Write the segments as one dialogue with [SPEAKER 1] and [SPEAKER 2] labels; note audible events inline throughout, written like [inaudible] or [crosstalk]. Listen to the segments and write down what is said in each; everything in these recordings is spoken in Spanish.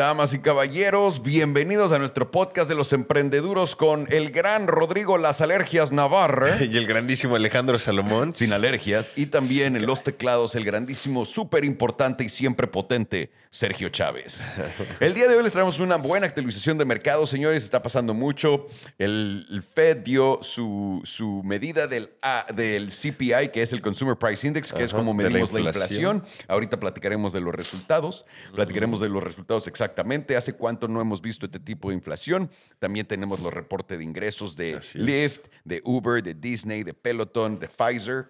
[SPEAKER 1] Damas y caballeros, bienvenidos a nuestro podcast de los emprendeduros con el gran Rodrigo Las Alergias Navarra. [laughs] y el grandísimo Alejandro Salomón. Sin alergias. Y también en los teclados el grandísimo, súper importante y siempre potente Sergio Chávez. [laughs] El día de hoy les traemos una buena actualización de mercado, señores. Está pasando mucho. El, Fed dio su, medida del, ah, del CPI, que es el Consumer Price Index, que es como medimos la inflación. Ahorita platicaremos de los resultados. Platicaremos de los resultados exactos exactamente, hace cuánto no hemos visto este tipo de inflación. También tenemos los reportes de ingresos de Lyft, de Uber, de Disney, de Peloton, de Pfizer.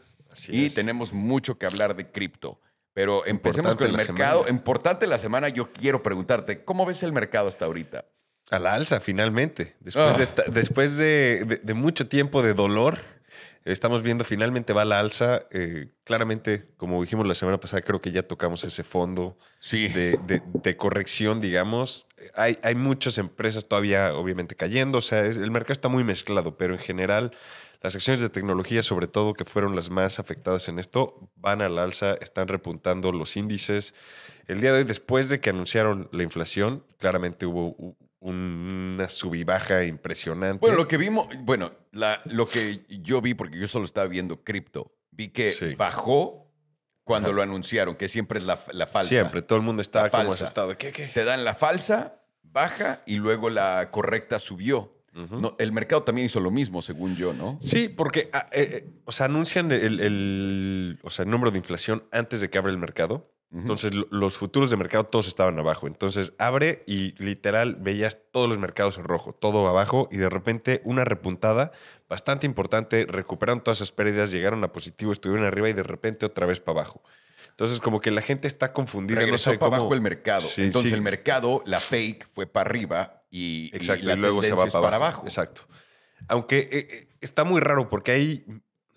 [SPEAKER 1] y tenemos mucho que hablar de cripto. Pero empecemos con el mercado. Importante la semana, yo quiero preguntarte, ¿cómo ves el mercado hasta ahorita? A la alza, finalmente.
[SPEAKER 2] Después, ah. de, de, mucho tiempo de dolor, Estamos viendo, finalmente va la alza. Eh, claramente, como dijimos la semana pasada, creo que ya tocamos ese fondo de, corrección, digamos. Hay, hay muchas empresas todavía, obviamente, cayendo. O sea, el mercado está muy mezclado, pero en general, las acciones de tecnología, sobre todo, que fueron las más afectadas en esto, van al alza, están repuntando los índices. El día de hoy, después de que anunciaron la
[SPEAKER 1] inflación, claramente hubo una subibaja impresionante. Bueno, lo que vimos, bueno, lo que yo vi, porque yo solo estaba viendo cripto, vi que bajó cuando lo anunciaron, que siempre es la, falsa. Siempre, todo el mundo está como asustado. ¿Qué, qué? Te dan la falsa, baja y luego la correcta subió. no, el mercado también hizo lo mismo, según yo, ¿no?
[SPEAKER 2] Sí, porque ah, eh, eh, o sea, anuncian el, sea, el número de inflación antes de que abra el mercado. Entonces, los futuros de mercado todos estaban abajo. Entonces, abre y literal veías todos los mercados en rojo, todo abajo, y de repente una repuntada bastante importante, recuperaron todas esas pérdidas, llegaron a positivo, estuvieron arriba y de repente otra vez para abajo. Entonces, como que la gente está confundida. no para abajo el mercado. Entonces, el mercado,
[SPEAKER 1] la fake, fue para arriba y, luego se va para abajo.
[SPEAKER 2] Exacto. Aunque eh, eh, está muy raro porque hay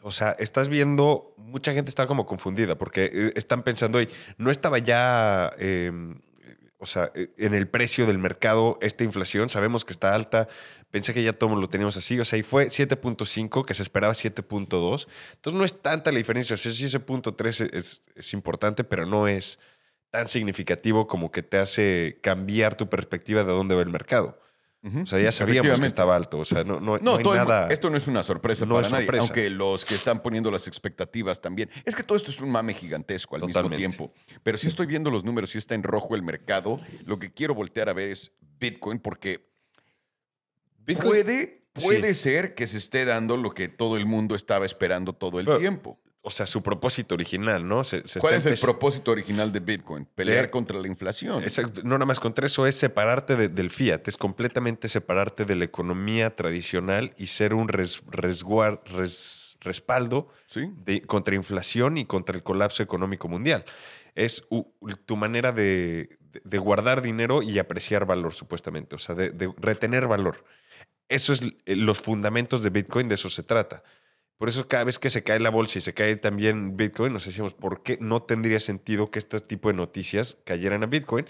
[SPEAKER 2] o sea, estás viendo, mucha gente está como confundida porque eh, están pensando, no estaba ya, em, o sea, e, en el precio del mercado esta inflación, sabemos que está alta, pensé que ya todo lo teníamos así, o sea, ahí fue 7.5, que se esperaba 7.2, entonces no es tanta la diferencia, o sea, ese punto 3 e, es importante, pero no es tan significativo como que te hace cambiar tu perspectiva de dónde va el mercado.
[SPEAKER 1] O sea, ya sabíamos que
[SPEAKER 2] estaba alto. O sea, no, esto no es una sorpresa para nadie. Aunque
[SPEAKER 1] los que están poniendo las expectativas también. Es que todo esto es un mame gigantesco al mismo tiempo. Pero si estoy viendo los números, y está en rojo el mercado, lo que quiero voltear a ver es Bitcoin, porque puede, puede ser que se esté dando lo que todo el mundo estaba esperando todo el tiempo o sea, su propósito original, ¿no? ¿Cuál es el propósito original de Bitcoin? Pelear contra la inflación. no, nada más
[SPEAKER 2] contra eso es separarte del fiat, es completamente separarte de la economía tradicional y ser un respaldo ¿Sí? de, contra inflación y contra el colapso económico mundial. Es tu manera de, de, guardar dinero y apreciar valor, supuestamente, o sea, de, retener valor. Eso es eh, los fundamentos de Bitcoin, de eso se trata. Por eso cada vez que se cae la bolsa y se cae también Bitcoin, nos decimos, ¿por qué no tendría sentido que este tipo de noticias cayeran a Bitcoin?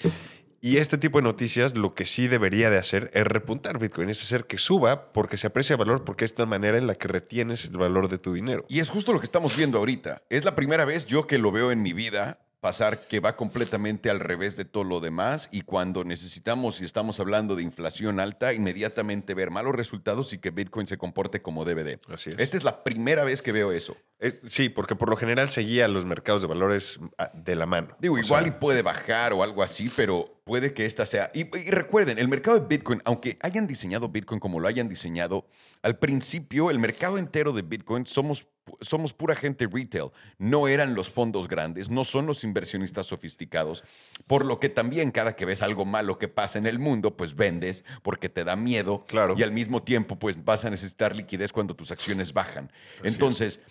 [SPEAKER 2] Y este tipo de noticias lo que sí debería de hacer es repuntar Bitcoin, es hacer que suba porque se aprecia valor,
[SPEAKER 1] porque es la manera en la que retienes el valor de tu dinero. Y es justo lo que estamos viendo ahorita. Es la primera vez yo que lo veo en mi vida pasar que va completamente al revés de todo lo demás y cuando necesitamos, y estamos hablando de inflación alta, inmediatamente ver malos resultados y que Bitcoin se comporte como debe de. Así es. Esta es la primera vez que veo eso. Eh, sí, porque por lo general seguía los mercados de valores ah, de la mano. Digo, igual y puede bajar o algo así, pero puede que esta sea. Y, recuerden, el mercado de Bitcoin, aunque hayan diseñado Bitcoin como lo hayan diseñado, al principio el mercado entero de Bitcoin somos, somos pura gente retail. No eran los fondos grandes, no son los inversionistas sofisticados. Por lo que también cada que ves algo malo que pasa en el mundo, pues vendes porque te da miedo. Claro. Y al mismo tiempo, pues vas a necesitar liquidez cuando tus acciones bajan. Entonces,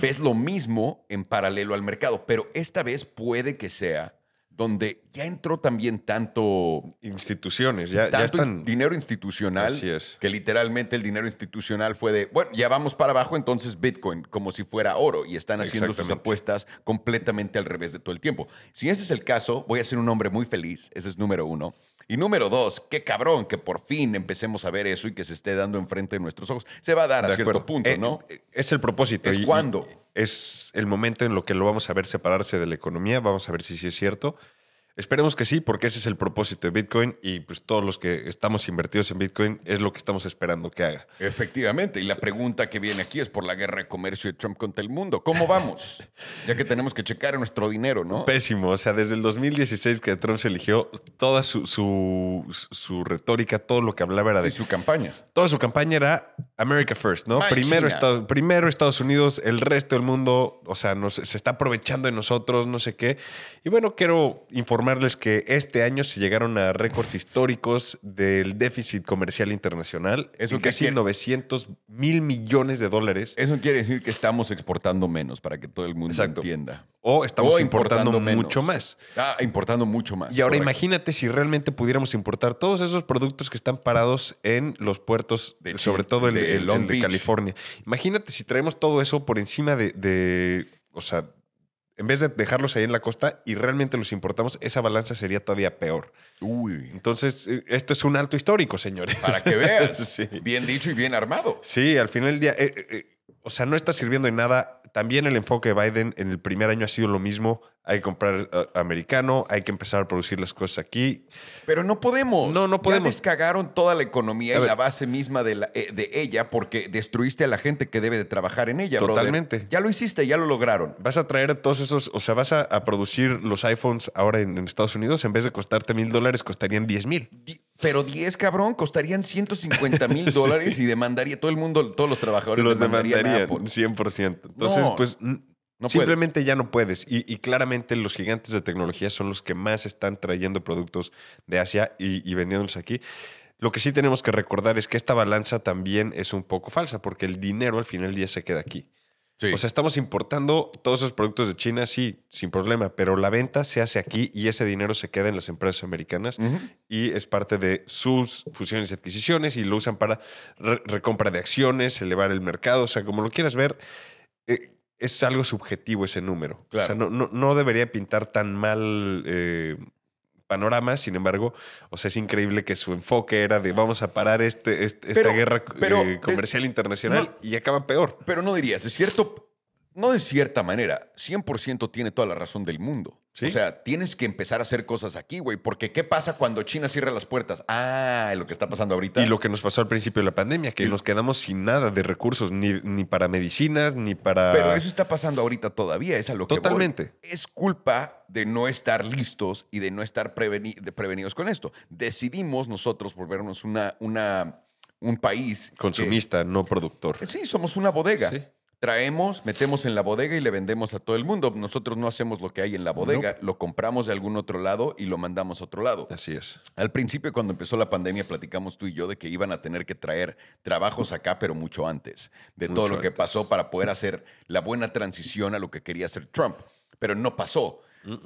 [SPEAKER 1] ves lo mismo en paralelo al mercado, pero esta vez puede que sea donde ya entró también tanto... Instituciones, ya, tanto dinero institucional, Así es. que literalmente el dinero institucional fue de, bueno, ya vamos para abajo, entonces Bitcoin, como si fuera oro, y están haciendo sus apuestas completamente al revés de todo el tiempo. Si ese es el caso, voy a ser un hombre muy feliz, ese es número uno. Y número dos, qué cabrón que por fin empecemos a ver eso y que se esté dando enfrente de nuestros ojos. Se va a dar a cierto punto, eh, ¿no? Eh, es el propósito. ¿Es y, es el momento en lo que lo vamos
[SPEAKER 2] a ver separarse de la economía, vamos a ver si es cierto, Esperemos que sí, porque ese es el propósito de Bitcoin y pues todos los que estamos invertidos en Bitcoin es lo que estamos esperando que haga.
[SPEAKER 1] Efectivamente, y la pregunta que viene aquí es por la guerra de comercio de Trump contra el mundo. ¿Cómo vamos? [laughs] ya que tenemos que checar nuestro dinero, ¿no?
[SPEAKER 2] Pésimo, o sea, desde el 2016 que Trump se eligió, toda su, retórica, todo lo que hablaba era de... su campaña. Toda su campaña era America First, ¿no? Primero Estados, primero Estados Unidos, el resto del mundo, o sea, se está aprovechando de nosotros, no sé qué. Y bueno, quiero informar informarles que este año se llegaron a récords históricos del déficit comercial internacional. es casi 900
[SPEAKER 1] mil millones de dólares. Eso quiere decir que estamos exportando menos, para que todo el mundo entienda. O estamos importando, mucho más. Ah, importando mucho más. Y ahora
[SPEAKER 2] imagínate si realmente pudiéramos importar todos esos productos que están parados en los puertos, sobre todo el de, California. Imagínate si traemos todo eso por encima de, o sea, en vez de dejarlos ahí en la costa y realmente los importamos, esa balanza sería todavía peor. Uy. Entonces, eh, esto es un alto histórico, señores. Para que veas.
[SPEAKER 1] [laughs] Bien dicho y bien armado.
[SPEAKER 2] Sí, al final del día. Eh, eh, o sea, no está sirviendo de nada. También el enfoque de Biden en el primer año ha sido lo mismo. Hay que comprar eh, americano, hay que empezar a producir las cosas aquí. Pero no
[SPEAKER 1] podemos. No, no podemos. Ya descagaron toda la economía y la base misma eh, de, ella porque destruiste a la gente que debe de trabajar en ella, Totalmente. Ya lo hiciste, ya lo lograron. Vas a traer a todos
[SPEAKER 2] esos, o sea, vas a, producir los iPhones ahora en, Estados Unidos, en vez de costarte mil dólares, costarían diez mil.
[SPEAKER 1] Pero diez, cabrón, costarían 150 mil dólares [laughs] y demandaría todo el mundo, todos los trabajadores
[SPEAKER 2] 100%. Entonces, pues simplemente ya no puedes. Y, claramente los gigantes de tecnología son los que más están trayendo productos de Asia y, y vendiéndolos aquí. Lo que sí tenemos que recordar es que esta balanza también es un poco falsa, porque el dinero al final del día se queda aquí. O sea, estamos importando todos esos productos de China, sí, sin problema, pero la venta se hace aquí y ese dinero se queda en las empresas americanas y es parte de sus fusiones y adquisiciones y lo usan para recompra de acciones, elevar el mercado, o sea, como lo quieras ver, eh, es algo subjetivo ese número. O sea, no, debería pintar tan mal. Eh, panorama, sin embargo, o sea, es increíble que su enfoque era de vamos a parar este, este esta guerra eh, comercial
[SPEAKER 1] internacional y acaba peor. Pero no dirías, es cierto, no de cierta manera, 100% tiene toda la razón del mundo. O sea, tienes que empezar a hacer cosas aquí, güey, porque ¿qué pasa cuando China cierra las puertas? Ah, lo que está pasando ahorita. Y lo que nos pasó al principio de la pandemia, que nos quedamos sin
[SPEAKER 2] nada de recursos, ni, ni, para medicinas, ni para... Pero eso
[SPEAKER 1] está pasando ahorita todavía, es lo Totalmente. que Es culpa de no estar listos y de no estar prevenidos con esto. Decidimos nosotros volvernos una... una un país. Eh, Consumista, no productor. Sí, somos una bodega. Sí traemos, metemos en la bodega y le vendemos a todo el mundo. Nosotros no hacemos lo que hay en la bodega, lo compramos de algún otro lado y lo mandamos a otro lado. Así es. Al principio, cuando empezó la pandemia, platicamos tú y yo de que iban a tener que traer trabajos acá, pero mucho antes de todo lo que pasó para poder hacer la buena transición a lo que quería hacer Trump. Pero no pasó,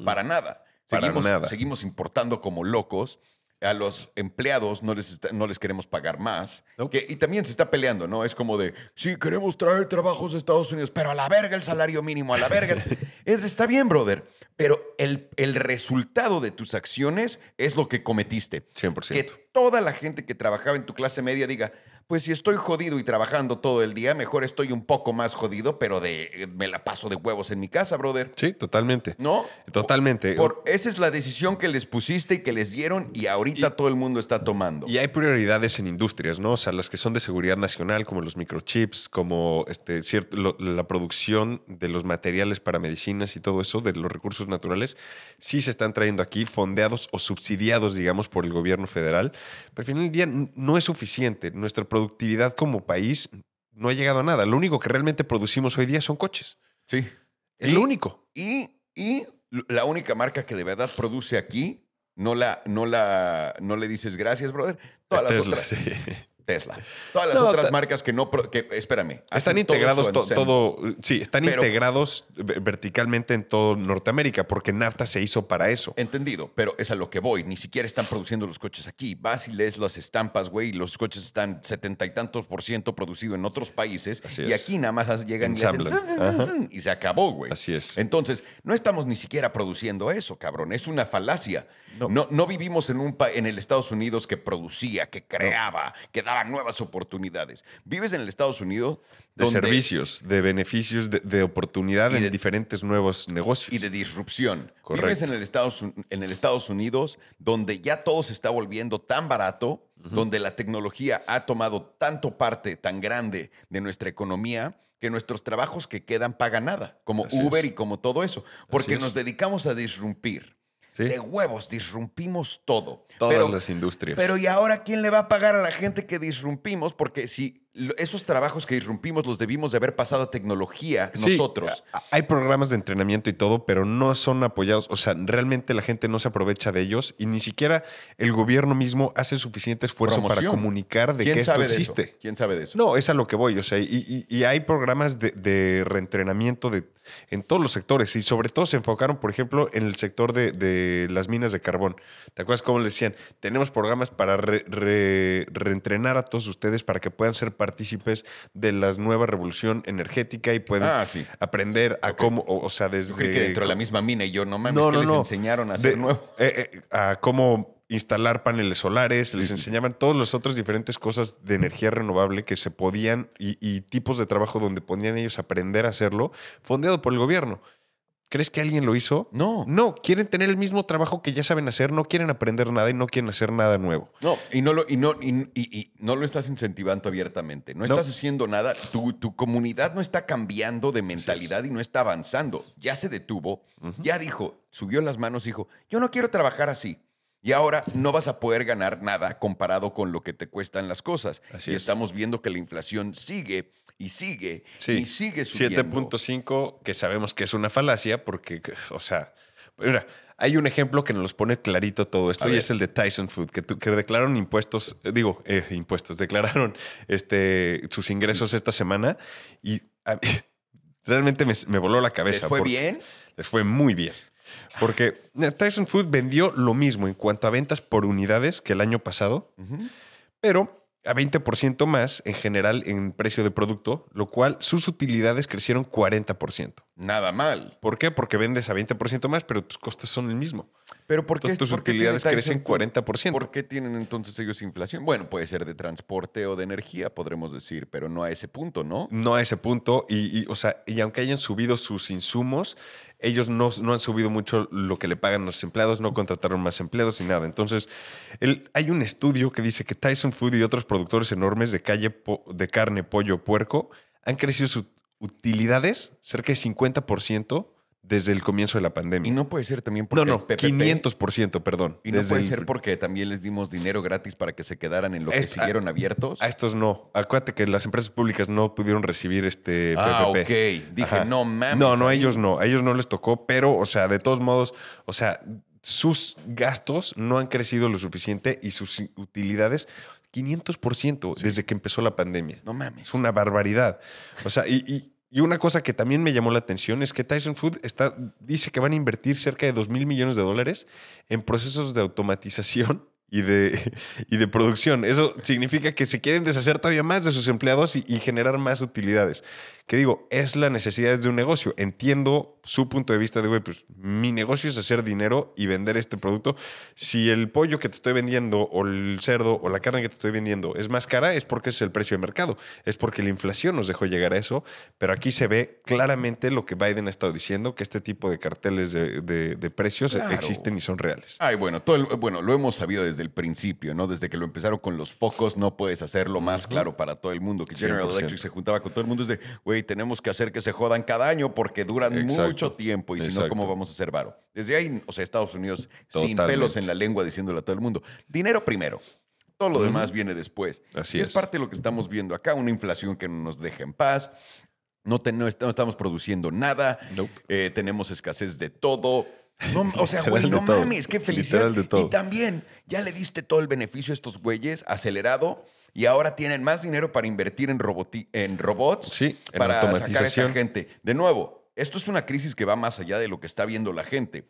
[SPEAKER 1] para nada. para nada. seguimos importando como locos a los empleados no les, no les queremos pagar más. y también se está peleando, ¿no? Es como de, sí, queremos traer trabajos a Estados Unidos, pero a la verga el salario mínimo, a la verga. [laughs] es, está bien, brother, pero el, el, resultado de tus acciones es lo que cometiste. 100%. Que toda la gente que trabajaba en tu clase media diga, pues si estoy jodido y trabajando todo el día, mejor estoy un poco más jodido, pero de eh, me la paso de huevos en mi casa, brother. Sí, totalmente. ¿No? Totalmente. Por, esa es la decisión que les pusiste y que les dieron y ahorita todo el mundo está tomando.
[SPEAKER 2] Y hay prioridades en industrias, ¿no? O sea, las que son de seguridad nacional, como los microchips, como este, cierto, la producción de los materiales para medicinas y todo eso, de los recursos naturales, sí se están trayendo aquí, fondeados o subsidiados, digamos, por el gobierno federal. Pero al final del día no es suficiente. nuestro productividad como país
[SPEAKER 1] no ha llegado a nada. Lo único que realmente producimos hoy día son coches. Sí. el único. Y, la única marca que de verdad produce aquí, no la, no la, no le dices gracias, brother. Todas las, otras, Tesla. Todas las otras marcas que no. Que, espérame. Están integrados todo,
[SPEAKER 2] Sí, están integrados verticalmente en todo
[SPEAKER 1] Norteamérica, porque NAFTA se hizo para eso. Entendido, pero es a lo que voy. Ni siquiera están produciendo los coches aquí. Vas y lees las estampas, güey, los coches están setenta y tantos por ciento producidos en otros países. y aquí nada más llegan y, y se acabó, güey. Así es. Entonces, no estamos ni siquiera produciendo eso, cabrón. Es una falacia. No. vivimos en, un, en el Estados Unidos que producía, que creaba, que daba nuevas oportunidades. Vives en el Estados Unidos de servicios, de beneficios, de, oportunidad en diferentes nuevos negocios. Y de disrupción. Correcto. Vives en el, Estados, en el Estados Unidos donde ya todo se está volviendo tan barato, donde la tecnología ha tomado tanto parte tan grande de nuestra economía que nuestros trabajos que quedan pagan nada, como Uber y como todo eso, porque nos dedicamos a disrumpir. De huevos, disrumpimos todo. Todas las industrias. Pero ¿y ahora quién le va a pagar a la gente que disrumpimos? Porque si esos trabajos que irrumpimos los debimos de haber pasado a tecnología nosotros.
[SPEAKER 2] Hay programas de entrenamiento y todo, pero no son apoyados. O sea, realmente la gente no se aprovecha de ellos y ni siquiera el gobierno mismo hace suficiente esfuerzo para comunicar de que esto existe. ¿Quién sabe de eso? No, es a lo que voy. O sea, y, hay programas de, reentrenamiento en todos los sectores y sobre todo se enfocaron, por ejemplo, en el sector de, las minas de carbón. ¿Te acuerdas cómo le decían? Tenemos programas para reentrenar a todos ustedes para que puedan ser partícipes de la nueva revolución energética y pueden ah, aprender a cómo, o, sea, desde... que dentro de la
[SPEAKER 1] misma mina y yo, no mames, no, que les enseñaron a hacer nuevo?
[SPEAKER 2] Eh, eh, a cómo instalar paneles solares, les enseñaban todas las otras diferentes cosas de energía renovable que se podían y, tipos de trabajo donde podían ellos aprender a hacerlo, fondeado por el gobierno. ¿Crees que alguien lo hizo? No. No, quieren tener el mismo trabajo que ya saben hacer, no quieren aprender nada y no quieren hacer nada
[SPEAKER 1] nuevo. No, y no lo, y no, y, no lo estás incentivando abiertamente. No, estás haciendo nada. Tu, tu, comunidad no está cambiando de mentalidad y no está avanzando. Ya se detuvo, ya dijo, subió las manos y dijo, yo no quiero trabajar así. Y ahora no vas a poder ganar nada comparado con lo que te cuestan las cosas. y estamos viendo que la inflación sigue y sigue, sí. y sigue subiendo. 7.5, que sabemos que es una falacia, porque,
[SPEAKER 2] o sea, mira, hay un ejemplo que nos pone clarito todo esto y es el de Tyson Food, que, que declararon impuestos, eh, digo, eh, impuestos, declararon este, sus ingresos esta semana y [laughs] realmente me, voló la cabeza. ¿Les fue bien? Les fue muy bien. Porque Tyson Food vendió lo mismo en cuanto a ventas por unidades que el año pasado, pero a 20% más en general en precio de producto, lo cual sus utilidades crecieron 40%. Nada mal. ¿Por qué? Porque vendes a 20% más, pero tus costes son el mismo.
[SPEAKER 1] Pero ¿por qué tus utilidades crecen 40%? ¿Por qué tienen entonces ellos inflación? Bueno, puede ser de transporte o de energía, podremos decir, pero no a ese punto, ¿no? No a ese punto y o sea, y aunque hayan subido sus insumos, ellos no,
[SPEAKER 2] han subido mucho lo que le pagan los empleados, no contrataron más empleados ni nada. Entonces, hay un estudio que dice que Tyson Food y otros productores enormes de, calle de carne, pollo, puerco han crecido sus utilidades cerca de 50% desde el comienzo de la pandemia. Y no puede ser también porque. No, no, PPP,
[SPEAKER 1] 500%, perdón. Y no puede ser porque también les dimos dinero gratis para que se quedaran en lo que siguieron abiertos. A
[SPEAKER 2] estos no. Acuérdate que las empresas públicas no pudieron recibir este PPP. Ah, ok. Dije, no mames. No, no, a ellos no. A ellos no les tocó, pero, o sea, de todos modos, o sea, sus gastos no han crecido lo suficiente y sus utilidades 500% desde que empezó la pandemia. No mames. Es una barbaridad. O sea, y y una cosa que también me llamó la atención es que Tyson Food está, dice que van a invertir cerca de 2 mil millones de dólares en procesos de automatización [laughs] y de, de producción. Eso significa que se quieren deshacer todavía más de sus empleados y generar más utilidades. Que digo, es la necesidad de un negocio. Entiendo su punto de vista de, güey, pues mi negocio es hacer dinero y vender este producto. Si el pollo que te estoy vendiendo o el cerdo o la carne que te estoy vendiendo es más cara, es porque es el precio de mercado. Es porque la inflación nos dejó llegar a eso. Pero aquí se ve claramente lo que Biden ha estado diciendo, que este tipo de carteles de, precios existen y son reales.
[SPEAKER 1] Ay, bueno, todo bueno, lo hemos sabido desde el principio, ¿no? Desde que lo empezaron con los focos, no puedes hacerlo más claro para todo el mundo. Que General Electric se juntaba con todo el mundo. de, güey, y tenemos que hacer que se jodan cada año porque duran mucho tiempo y si no, ¿cómo vamos a ser varo? Desde ahí, o sea, Estados Unidos sin pelos en la lengua diciéndole a todo el mundo, dinero primero. Todo lo demás viene después. Así y es. parte de lo que estamos viendo acá, una inflación que no nos deja en paz. No, estamos produciendo nada. Eh, tenemos escasez de todo. [laughs] o sea, güey, no mames, qué felicidad. Y también, ya le diste todo el beneficio a estos güeyes, acelerado y ahora tienen más dinero para invertir en, en robots para automatización. sacar a esa gente. De nuevo, esto es una crisis que va más allá de lo que está viendo la gente.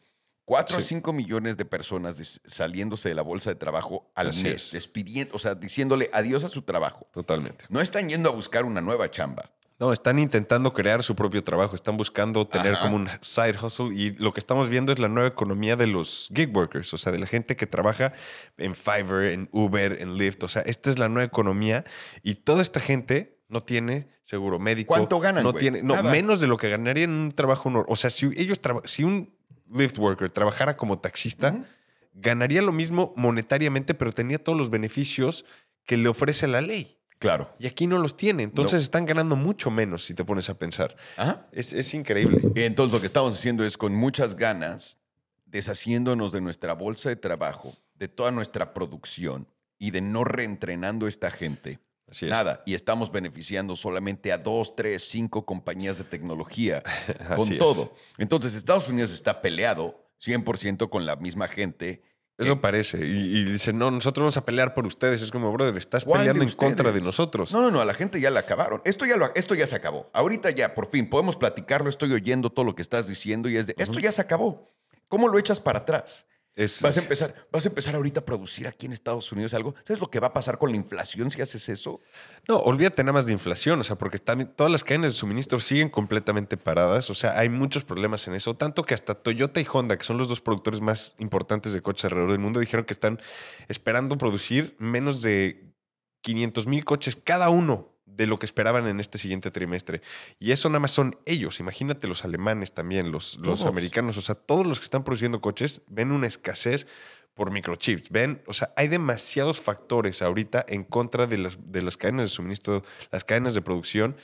[SPEAKER 1] Cuatro o 5 millones de personas saliéndose de la bolsa de trabajo al mes, despidiendo, o sea, diciéndole adiós a su trabajo. Totalmente. No están yendo a buscar una nueva chamba.
[SPEAKER 2] No, están intentando crear su propio trabajo, están buscando tener como un side hustle y lo que estamos viendo es la nueva economía de los gig workers, o sea, de la gente que trabaja en Fiverr, en Uber, en Lyft, o sea, esta es la nueva economía y toda esta gente no tiene seguro médico. ¿Cuánto ganan? No tiene, menos de lo que ganaría en un trabajo, o sea, si ellos si un Lyft worker trabajara como taxista, ganaría lo mismo monetariamente, pero tenía todos los beneficios que le ofrece la ley. Claro. Y aquí no los tiene. Entonces están
[SPEAKER 1] ganando mucho menos si te pones a pensar. Ah, Es, increíble. Entonces lo que estamos haciendo es con muchas ganas deshaciéndonos de nuestra bolsa de trabajo, de toda nuestra producción y de no reentrenando a esta gente. Así es. Nada. Y estamos beneficiando solamente a dos, tres, cinco compañías de tecnología [laughs] con todo. Entonces Estados Unidos está peleado 100% con la misma gente eso eh, parece. Y, dicen, no, nosotros vamos a pelear por ustedes. Es como, brother, estás peleando en contra de nosotros. No, no, no, a la gente ya la acabaron. Esto ya, lo, esto ya se acabó. Ahorita ya, por fin, podemos platicarlo. Estoy oyendo todo lo que estás diciendo y es de, esto ya se acabó. ¿Cómo lo echas para atrás? vas, a empezar, vas a empezar ahorita a producir aquí en Estados Unidos algo. ¿Sabes lo que va a pasar con la inflación si haces eso? No, olvídate nada más de inflación, o sea, porque
[SPEAKER 2] todas las cadenas de suministro siguen completamente paradas. O sea, hay muchos problemas en eso. Tanto que hasta Toyota y Honda, que son los dos productores más importantes de coches alrededor del mundo, dijeron que están esperando producir menos de 500 mil coches cada uno de lo que esperaban en este siguiente trimestre. Y eso nada más son ellos. Imagínate los alemanes también, los, los americanos, o sea, todos los que están produciendo coches ven una escasez por microchips. Ven, o sea, hay demasiados factores ahorita en contra de las, de las cadenas de suministro, las cadenas de producción.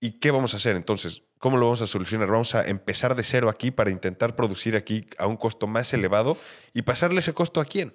[SPEAKER 2] ¿Y qué vamos a hacer entonces? ¿Cómo lo vamos a solucionar? Vamos a empezar de cero aquí para intentar
[SPEAKER 1] producir aquí a un costo más elevado y pasarle ese costo a quién?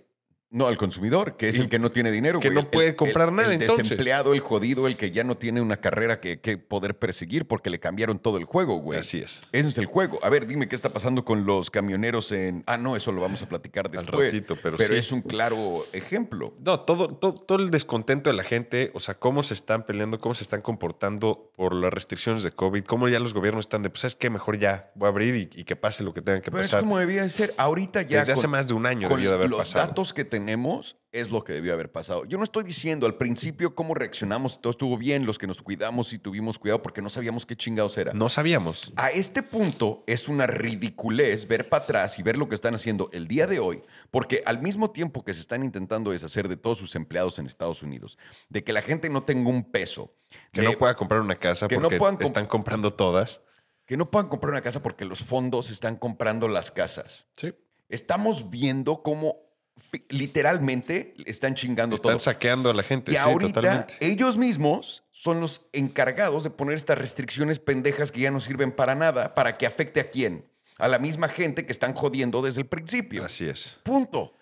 [SPEAKER 1] No, al consumidor, que es el, que no tiene dinero. Que no puede comprar nada, nada, el desempleado, el jodido, el que ya no tiene una carrera que, poder perseguir porque le cambiaron todo el juego, güey. Así es. Ese es el juego. A ver, dime qué está pasando con los camioneros en... Ah, no, eso lo vamos a platicar después. Al ratito, pero Pero es un claro ejemplo.
[SPEAKER 2] No, todo, todo, el descontento de la gente, o sea, cómo se están peleando, cómo se están comportando por las restricciones de COVID, cómo ya los gobiernos están de, pues, ¿sabes que Mejor ya voy a abrir y, que pase lo que tenga
[SPEAKER 1] que pasar. Pero es como debía de ser. Ahorita ya... Desde hace más de un año debió de haber los datos que tenemos es lo que debió haber pasado. Yo no estoy diciendo al principio cómo reaccionamos, todo estuvo bien, los que nos cuidamos y tuvimos cuidado porque no sabíamos qué chingados era. No sabíamos. A este punto es una ridiculez ver para atrás y ver lo que están haciendo el día de hoy, porque al mismo tiempo que se están intentando deshacer de todos sus empleados en Estados Unidos, de que la gente no tenga un peso. Que no pueda comprar una casa porque están comprando todas. Que no puedan comprar una casa porque los fondos están comprando las casas. Sí. Estamos viendo cómo literalmente están chingando todo. Están saqueando a la gente. Y sí, totalmente. ellos mismos son los encargados de poner estas restricciones pendejas que ya no sirven para nada, para que afecte a quién? A la misma gente que están jodiendo desde el principio. Así es. Punto.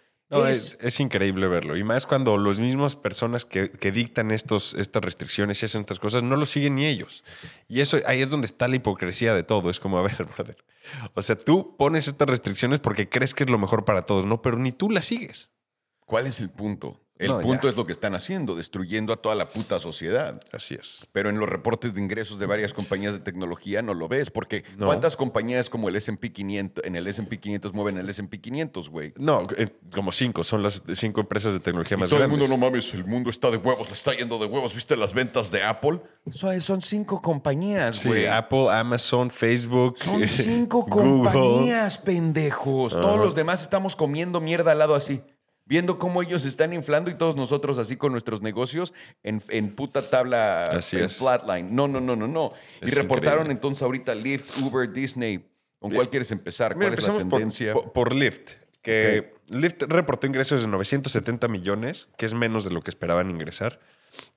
[SPEAKER 1] es,
[SPEAKER 2] increíble verlo. Y más cuando las mismas personas que, dictan estos, estas restricciones y hacen estas cosas no lo siguen ni ellos. Y eso ahí es donde está la hipocresía de todo. Es como, a ver, [laughs] brother o sea, tú pones estas restricciones porque crees que es lo mejor para todos, ¿no? Pero ni tú las sigues. ¿Cuál es el punto?
[SPEAKER 1] El punto es lo que están haciendo, destruyendo a toda la puta sociedad. Así es. Pero en los reportes de ingresos de varias compañías de tecnología no lo ves, porque ¿cuántas compañías como el S&P 500, en el S&P 500 mueven el S&P 500, güey? No, eh, como
[SPEAKER 2] cinco, son las
[SPEAKER 1] cinco empresas de tecnología más grandes. Todo el mundo, no mames, el mundo está de huevos, está yendo de huevos. ¿Viste las ventas de Apple? son cinco compañías, güey.
[SPEAKER 2] Apple, Amazon, Facebook. Son [laughs] cinco compañías,
[SPEAKER 1] pendejos. Todos los demás estamos comiendo mierda al lado así viendo cómo ellos están inflando y todos nosotros así con nuestros negocios en, puta tabla en flatline. No, no, no, no, no. y reportaron entonces ahorita Lyft, Uber, Disney. ¿Con cuál quieres empezar? ¿Cuál es la tendencia? Por, por Lyft, que Lyft reportó ingresos de 970 millones,
[SPEAKER 2] que es menos de lo que esperaban ingresar.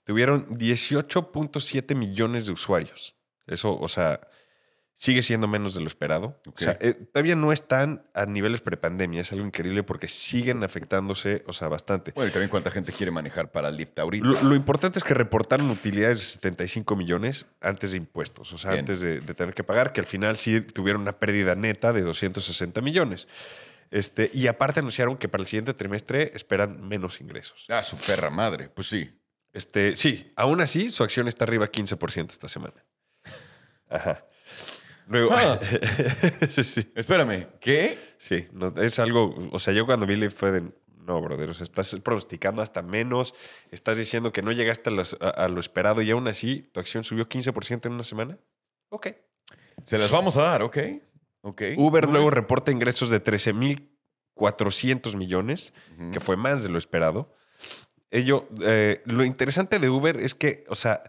[SPEAKER 2] Tuvieron 18.7 millones de usuarios. Eso, o sea, sigue siendo menos de lo esperado. sea, eh, todavía no están a niveles prepandemia, es algo increíble porque siguen afectándose, o sea, bastante. Bueno, y también cuánta gente quiere manejar para Lyft ahorita. Lo, importante es que reportaron utilidades de 75 millones antes de impuestos, o sea, antes de, tener que pagar, que al final sí tuvieron una pérdida neta de 260 millones. Este, y aparte anunciaron que para el siguiente trimestre esperan menos ingresos. Ah, su perra madre. Pues sí. Este, sí, aún así, su acción está arriba 15% esta semana. Ajá. Ah. [laughs] Espérame, ¿qué? Sí, es algo, o sea, yo cuando vi fue de, no, brother, o sea, estás pronosticando hasta menos, estás diciendo que no llegaste a, lo esperado y aún así tu acción subió 15% en una semana. Ok. Se
[SPEAKER 1] las vamos a dar, ok. okay. Uber luego reporta
[SPEAKER 2] ingresos de 13.400 millones, que fue más de lo esperado. Eh, lo interesante de Uber es que, o sea,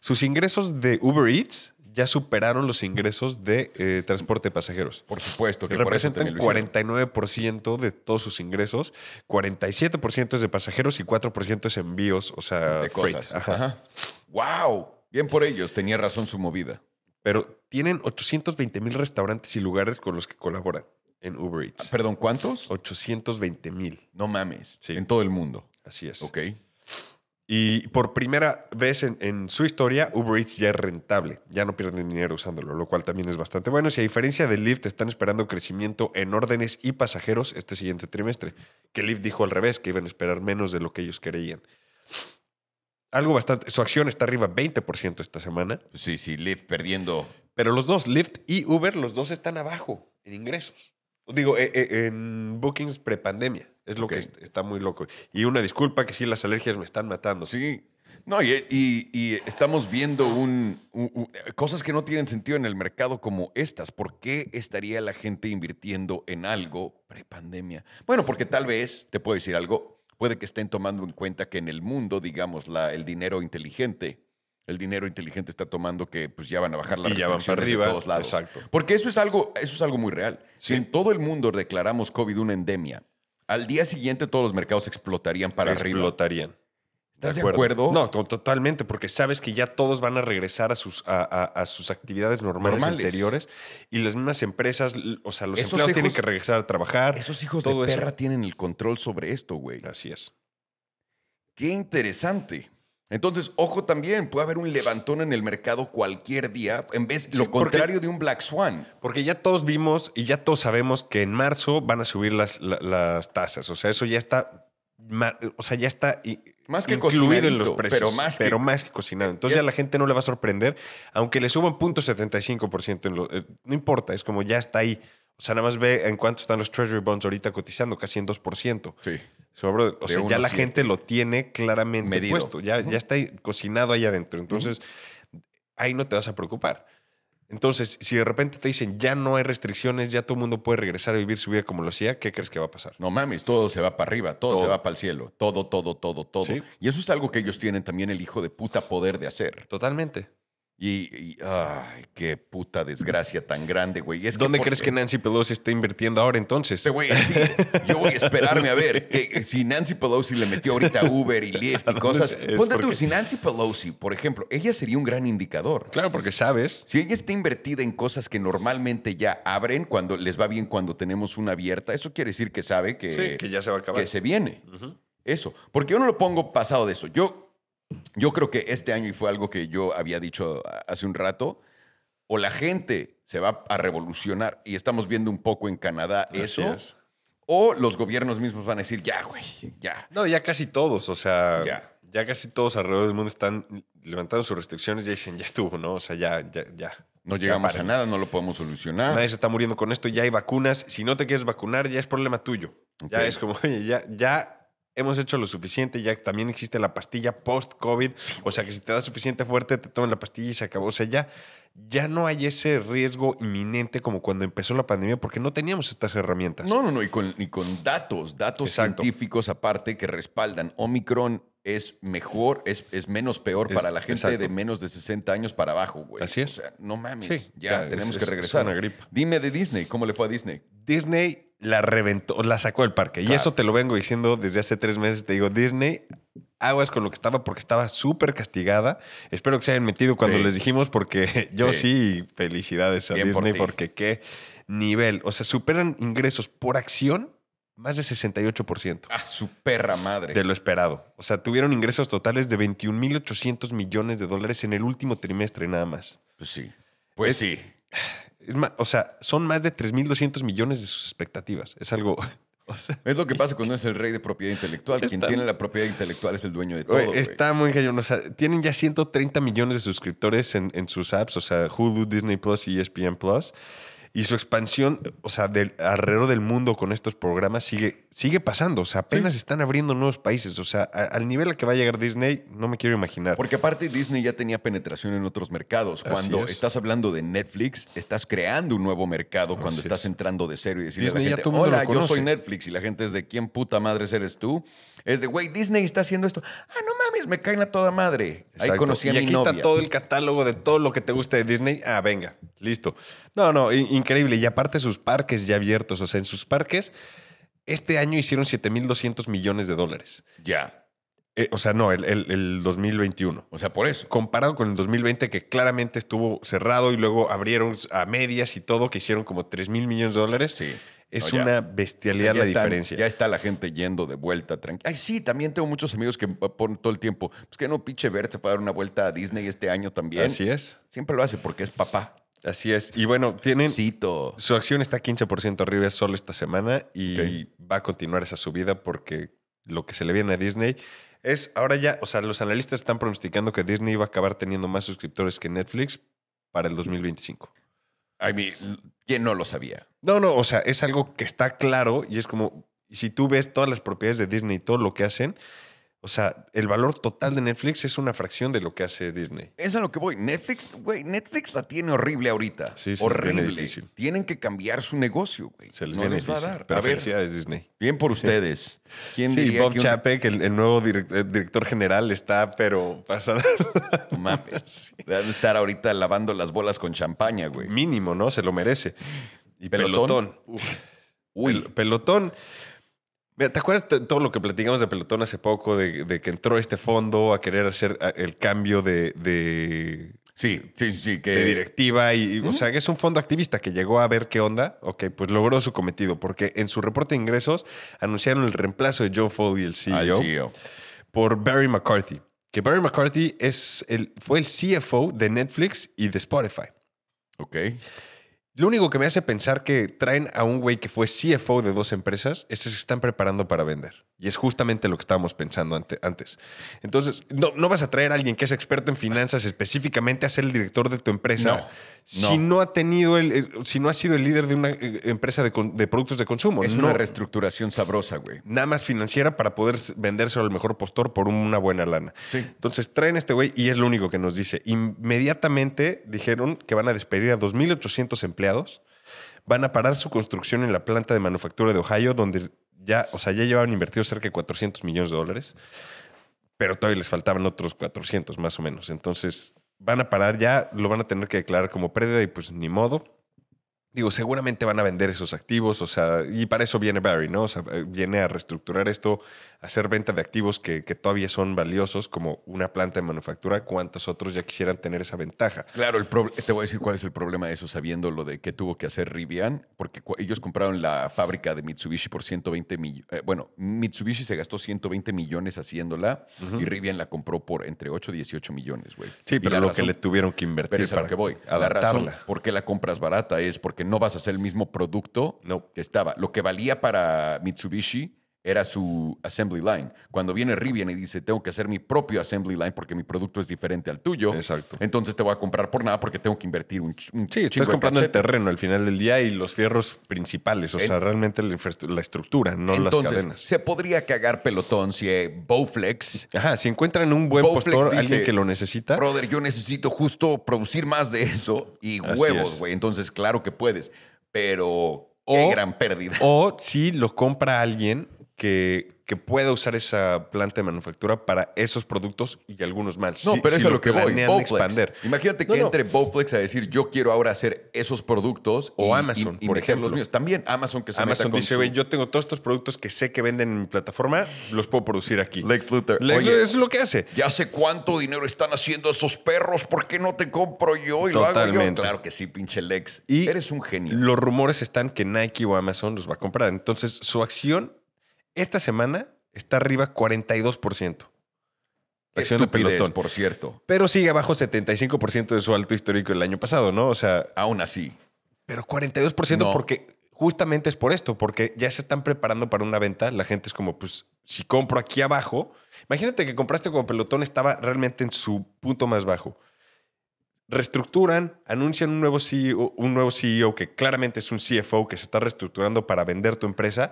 [SPEAKER 2] sus ingresos de Uber Eats ya superaron los ingresos de eh, transporte de pasajeros. Por supuesto, que representan por 49% de todos sus ingresos, 47% es de pasajeros y 4% es envíos, o sea, de cosas.
[SPEAKER 1] Wow, bien por ellos, tenía razón su movida.
[SPEAKER 2] Pero tienen 820 mil restaurantes y lugares con los que colaboran en Uber Eats. Ah, perdón, ¿cuántos? 820 mil. No mames. En todo el mundo. Así es. Ok. Y por primera vez en, su historia, Uber Eats ya es rentable, ya no pierden dinero usándolo, lo cual también es bastante bueno. Si a diferencia de Lyft, están esperando crecimiento en órdenes y pasajeros este siguiente trimestre, que Lyft dijo al revés, que iban a esperar menos de lo que ellos creían. Algo bastante. Su acción está arriba 20% esta semana. Sí, sí, Lyft perdiendo. Pero los dos, Lyft y Uber, los dos están abajo en ingresos. Digo, eh, eh, en bookings prepandemia. Es lo que está muy loco. Y una disculpa
[SPEAKER 1] que sí, las alergias me están matando. Sí. No, y, estamos viendo un, cosas que no tienen sentido en el mercado como estas. ¿Por qué estaría la gente invirtiendo en algo prepandemia? Bueno, porque tal vez, te puedo decir algo, puede que estén tomando en cuenta que en el mundo, digamos, la, el dinero inteligente, el dinero inteligente está tomando que pues ya van a bajar la arriba, todos lados. Exacto. Porque eso es algo, eso es algo muy real. Si en todo el mundo declaramos COVID una endemia, al día siguiente todos los mercados explotarían para arriba. Explotarían.
[SPEAKER 2] ¿Estás de acuerdo?
[SPEAKER 1] No, totalmente, porque sabes que ya todos van a regresar a sus,
[SPEAKER 2] a, sus actividades normales, anteriores y las mismas empresas, o sea, los empleados tienen que
[SPEAKER 1] regresar a trabajar. Esos hijos de perra tienen el control sobre esto, güey. Así es. Qué interesante. Entonces, ojo también, puede haber un levantón en el mercado cualquier día, en vez lo contrario de un Black Swan. Porque ya todos vimos y
[SPEAKER 2] ya todos sabemos que en marzo van a subir las, tasas. O sea, eso ya está. O sea, ya está más que incluido en los precios, pero más, que, más cocinado. Entonces ya, la gente no le va a sorprender, aunque le suban 0.75%, en lo, eh, no importa, es como ya está ahí. O sea, nada más ve en cuánto están los Treasury Bonds ahorita cotizando, casi en 2%. Sí o sea, ya la gente lo tiene claramente puesto, ya, ya está cocinado ahí adentro. Entonces, ahí no te vas a preocupar. Entonces, si de repente te dicen ya no hay restricciones, ya todo el mundo puede regresar
[SPEAKER 1] a vivir su vida como lo hacía, ¿qué crees que va a pasar? No mames, todo se va para arriba, todo, se va para el cielo, todo, todo, todo, todo. Y eso es algo que ellos tienen también el hijo de puta poder de hacer. Totalmente. Y, ay, qué puta desgracia tan grande, güey. ¿Dónde que crees que eh, Nancy Pelosi está invirtiendo ahora entonces? Este güey, yo voy a esperarme a ver si Nancy Pelosi le metió ahorita Uber y Lyft y cosas. Ponte tú, si Nancy Pelosi, por ejemplo, ella sería un gran indicador. Claro, porque sabes. Si ella está invertida en cosas que normalmente ya abren cuando les va bien cuando tenemos una abierta, eso quiere decir que sabe que, ya
[SPEAKER 2] se va a acabar. Que se viene.
[SPEAKER 1] Eso. Porque yo no lo pongo pasado de eso. Yo yo creo que este año, y fue algo que yo había dicho hace un rato, o la gente se va a revolucionar, y estamos viendo un poco en Canadá eso, o los gobiernos mismos van a decir, ya, güey, ya. No, ya casi todos,
[SPEAKER 2] o sea, ya, casi todos alrededor del mundo están levantando sus restricciones y dicen, ya estuvo, ¿no? O sea, ya, ya, ya. No llegamos a nada, no lo podemos solucionar. Nadie se está muriendo con esto, ya hay vacunas. Si no te quieres vacunar, ya es problema tuyo. Ya es como, [laughs] oye, ya, ya hemos hecho lo suficiente, ya también existe la pastilla post-COVID, o sea que si te da suficiente fuerte, te toman la pastilla y se acabó. O sea, ya, ya no hay ese riesgo inminente como cuando empezó la pandemia, porque no teníamos
[SPEAKER 1] estas herramientas. No, no, no, y con, y con datos, datos científicos aparte que respaldan Omicron es mejor, es, menos peor para la gente de menos de 60 años para abajo, güey. Así es. O sea, no mames, ya, tenemos que regresar. Una gripa. Dime de Disney, ¿cómo le fue a Disney?
[SPEAKER 2] Disney la reventó, la sacó del parque. Y eso te lo vengo diciendo desde hace tres meses. Te digo, Disney, aguas con lo que estaba porque estaba súper castigada. Espero que se hayan metido cuando les dijimos porque [laughs] yo sí, felicidades a Disney porque qué nivel. O sea, superan ingresos por acción más de 68%. Ah, su perra madre. De lo esperado. O sea, tuvieron ingresos totales de 21.800 millones de dólares en el último trimestre nada más. Pues sí. Pues sí. o sea, son más de 3.200 millones de sus expectativas. Es algo... [laughs]
[SPEAKER 1] es lo que pasa cuando es el rey de propiedad intelectual. Quien tiene la propiedad intelectual es el dueño de todo.
[SPEAKER 2] está muy cañón. O sea, tienen ya 130 millones de suscriptores en, en sus apps, o sea, Hulu, Disney Plus y ESPN Plus. Y su expansión, o sea, del, alrededor del mundo con estos programas sigue, sigue pasando. O sea, apenas están abriendo nuevos países. O sea,
[SPEAKER 1] al nivel a que va a llegar Disney, no me quiero imaginar. Porque aparte Disney ya tenía penetración en otros mercados. Cuando estás hablando de Netflix, estás creando un nuevo mercado cuando estás entrando de cero y decirle a la gente, hola, yo soy Netflix. Y la gente es de, ¿quién puta madre eres tú? Es de, güey, Disney está haciendo esto. Ah, no mames, me caen a toda madre. Ahí conocí a mi novia. Y aquí está todo el
[SPEAKER 2] catálogo de todo lo que te gusta de Disney. Ah, venga, listo. No, no, increíble. Y aparte sus parques ya abiertos. O sea, en sus parques, este año hicieron 7.200 millones de dólares. Ya. Eh, o sea, no, el, 2021. O sea, por eso. Comparado con el 2020, que claramente estuvo cerrado y luego abrieron a medias y todo, que hicieron como 3 mil millones de dólares. Sí. Es una bestialidad la diferencia. Ya
[SPEAKER 1] está la gente yendo de vuelta tranquila. Ay, sí, también tengo muchos amigos que ponen todo el tiempo. Pues que no, pinche Bert se puede dar una vuelta a Disney este año también. Así es. Siempre lo hace porque es papá. Así es. Y bueno, tienen. Su acción está 15% arriba
[SPEAKER 2] solo esta semana y va a continuar esa subida porque lo que se le viene a Disney es ahora ya, o sea, los analistas están pronosticando que Disney iba a acabar teniendo más suscriptores que Netflix
[SPEAKER 1] para el 2025. I mean, ¿quién no lo sabía?
[SPEAKER 2] No, no, o sea, es algo que está claro y es como, si tú ves todas las propiedades de Disney y todo lo que hacen,
[SPEAKER 1] o sea, el valor total de Netflix es una fracción de lo que hace Disney. Eso es lo que voy. Netflix, güey, Netflix la tiene horrible ahorita. Sí, sí horrible. Tienen que cambiar su negocio, güey. Se les va a dar. Pero a felicidades,
[SPEAKER 2] Disney. Bien por ustedes. [laughs] ¿Quién sí, diría Bob que el, nuevo
[SPEAKER 1] eh, director general, está, pero pasada. [laughs] Mames. [laughs] estar ahorita lavando las bolas con champaña, güey. Mínimo, ¿no? Se lo merece. Y pelotón. pelotón.
[SPEAKER 2] Uy. pelotón. ¿te acuerdas todo lo que platicamos de pelotón hace poco, de, que entró este fondo a querer hacer el cambio de, de... Sí, sí, sí. Que... directiva y, o sea, que es un fondo activista que llegó a ver qué onda. Ok, pues logró su cometido porque en su reporte de ingresos anunciaron el reemplazo de Joe Foley, el CEO, e por Barry McCarthy. Que Barry McCarthy es el, fue el CFO de Netflix y de Spotify. Ok. Lo único que me hace pensar que traen a un güey que fue CFO de dos empresas, es que se están preparando para vender. Y es justamente lo que estábamos pensando antes. Entonces, no, vas a traer a alguien que es experto en finanzas específicamente a ser el director de tu empresa si no. ha tenido el, si no ha sido el líder de una eh, empresa de, de productos de consumo. Es una
[SPEAKER 1] reestructuración sabrosa, güey.
[SPEAKER 2] Nada más financiera para poder vendérselo al mejor postor por una buena lana. Entonces, traen a este güey y es lo único que nos dice. Inmediatamente dijeron que van a despedir a 2.800 empleados van a parar su construcción en la planta de manufactura de Ohio, donde ya, o sea, ya llevaban invertido cerca de 400 millones de dólares, pero todavía les faltaban otros 400 más o menos. Entonces, van a parar ya, lo van a tener que declarar como pérdida y pues ni modo. Digo, seguramente van a vender esos activos, o sea, y para eso viene Barry, ¿no? O sea, eh, viene a reestructurar esto, hacer venta de activos que, todavía son valiosos, como una planta de manufactura, ¿cuántos otros ya quisieran tener esa ventaja? Claro, el
[SPEAKER 1] te voy a decir cuál es el problema de eso, sabiendo lo de que tuvo que hacer Rivian, porque ellos compraron la fábrica de Mitsubishi por 120 millones. Eh, bueno, Mitsubishi se gastó 120 millones haciéndola y Rivian la compró por entre 8 y 18 millones, güey. Sí, pero lo que le tuvieron que invertir. Pero para que voy. La razón por qué la compras barata es porque no vas a hacer el mismo producto que estaba. Lo que valía para Mitsubishi era su assembly line. Cuando viene Rivian y dice, tengo que hacer mi propio assembly line porque mi producto es diferente al tuyo, Exacto. entonces te voy a comprar por nada porque tengo que invertir un, un Sí, estás comprando el terreno
[SPEAKER 2] al final del día y los fierros
[SPEAKER 1] principales, o sea,
[SPEAKER 2] realmente la, estructura, no las cadenas.
[SPEAKER 1] Se podría cagar pelotón si eh, Bowflex... Ajá, si encuentran un buen postor, alguien que lo necesita... Brother, yo necesito justo producir más de eso y huevos, güey. Entonces, claro que puedes, pero... qué gran
[SPEAKER 2] pérdida. O si lo compra alguien que, pueda usar esa planta de manufactura
[SPEAKER 1] para esos productos y algunos más. No, pero eso es lo que voy. a expandir. Imagínate que entre Bowflex a decir, yo quiero ahora hacer esos productos. O Amazon, por ejemplo. Los míos. También Amazon que se meta con yo
[SPEAKER 2] tengo todos estos productos que sé que venden en mi plataforma, los puedo producir aquí. Lex Luthor. es lo que hace.
[SPEAKER 1] Ya sé cuánto dinero están haciendo esos perros, ¿por qué no te compro yo y lo hago yo? Claro que sí, pinche Lex.
[SPEAKER 2] Y Eres un genio. Los rumores están que Nike o Amazon los va a comprar. Entonces, su acción esta semana está arriba 42%. Acción de pelotón. por cierto. Pero sigue abajo 75% de su alto histórico el año pasado, ¿no? O sea. Aún así. Pero 42% porque justamente es por esto, porque ya se están preparando para una venta. La gente es como, pues, si compro aquí abajo. Imagínate que compraste cuando pelotón, estaba realmente en su punto más bajo. Reestructuran, anuncian un nuevo CEO, un nuevo CEO que claramente es un CFO que se está reestructurando para vender tu empresa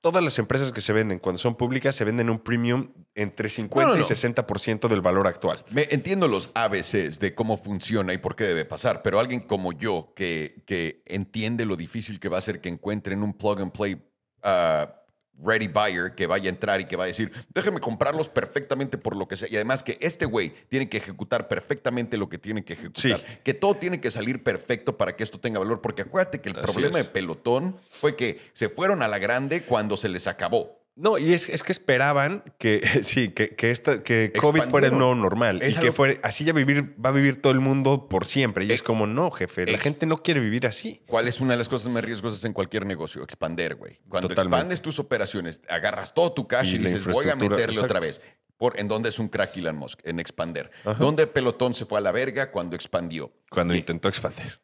[SPEAKER 2] todas las empresas que se venden cuando son públicas se venden un premium entre 50 y 60% del valor actual.
[SPEAKER 1] Me, entiendo los ABCs de cómo funciona y por qué debe pasar, pero alguien como yo que, que entiende lo difícil que va a ser que encuentren un plug and play ah, ready buyer que vaya a entrar y que va a decir, déjeme comprarlos perfectamente por lo que sea. Y además que este güey tiene que ejecutar perfectamente lo que tiene que ejecutar. Que todo tiene que salir perfecto para que esto tenga valor. Porque acuérdate que el problema de pelotón fue que se fueron a la grande cuando se les acabó. No, y es, es, que esperaban que, [laughs] sí, que,
[SPEAKER 2] que, esta, que COVID fuera no normal y que fuera,
[SPEAKER 1] así ya vivir,
[SPEAKER 2] va a vivir todo el mundo por siempre. Y es, eh, como, no, jefe, la gente no quiere vivir así.
[SPEAKER 1] ¿Cuál es una de las cosas más riesgosas en cualquier negocio? Expander, güey. Cuando expandes tus operaciones, agarras todo tu cash y, dices, voy a meterle otra vez. Por, ¿En dónde es un crack Elon Musk? En expander. ¿Dónde ¿Dónde Pelotón se fue a la verga cuando expandió? Cuando intentó expandir.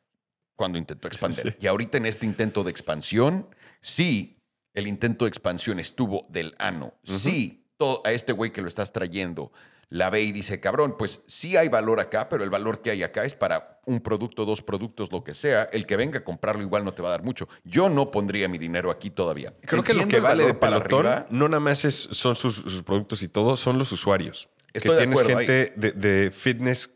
[SPEAKER 1] Cuando intentó [laughs] expandir. Y ahorita en este intento de expansión, sí, el intento de expansión estuvo del ano. Sí, a este güey que lo estás trayendo la ve y dice, cabrón, pues sí hay valor acá, pero el valor que hay acá es para un producto, dos productos, lo que sea. El que venga a comprarlo igual no te va a dar mucho. Yo no pondría mi dinero aquí todavía. Creo que lo que vale de pelotón arriba,
[SPEAKER 2] no nada más son sus, productos y todo, son los usuarios. Estoy que tienes gente de, de, fitness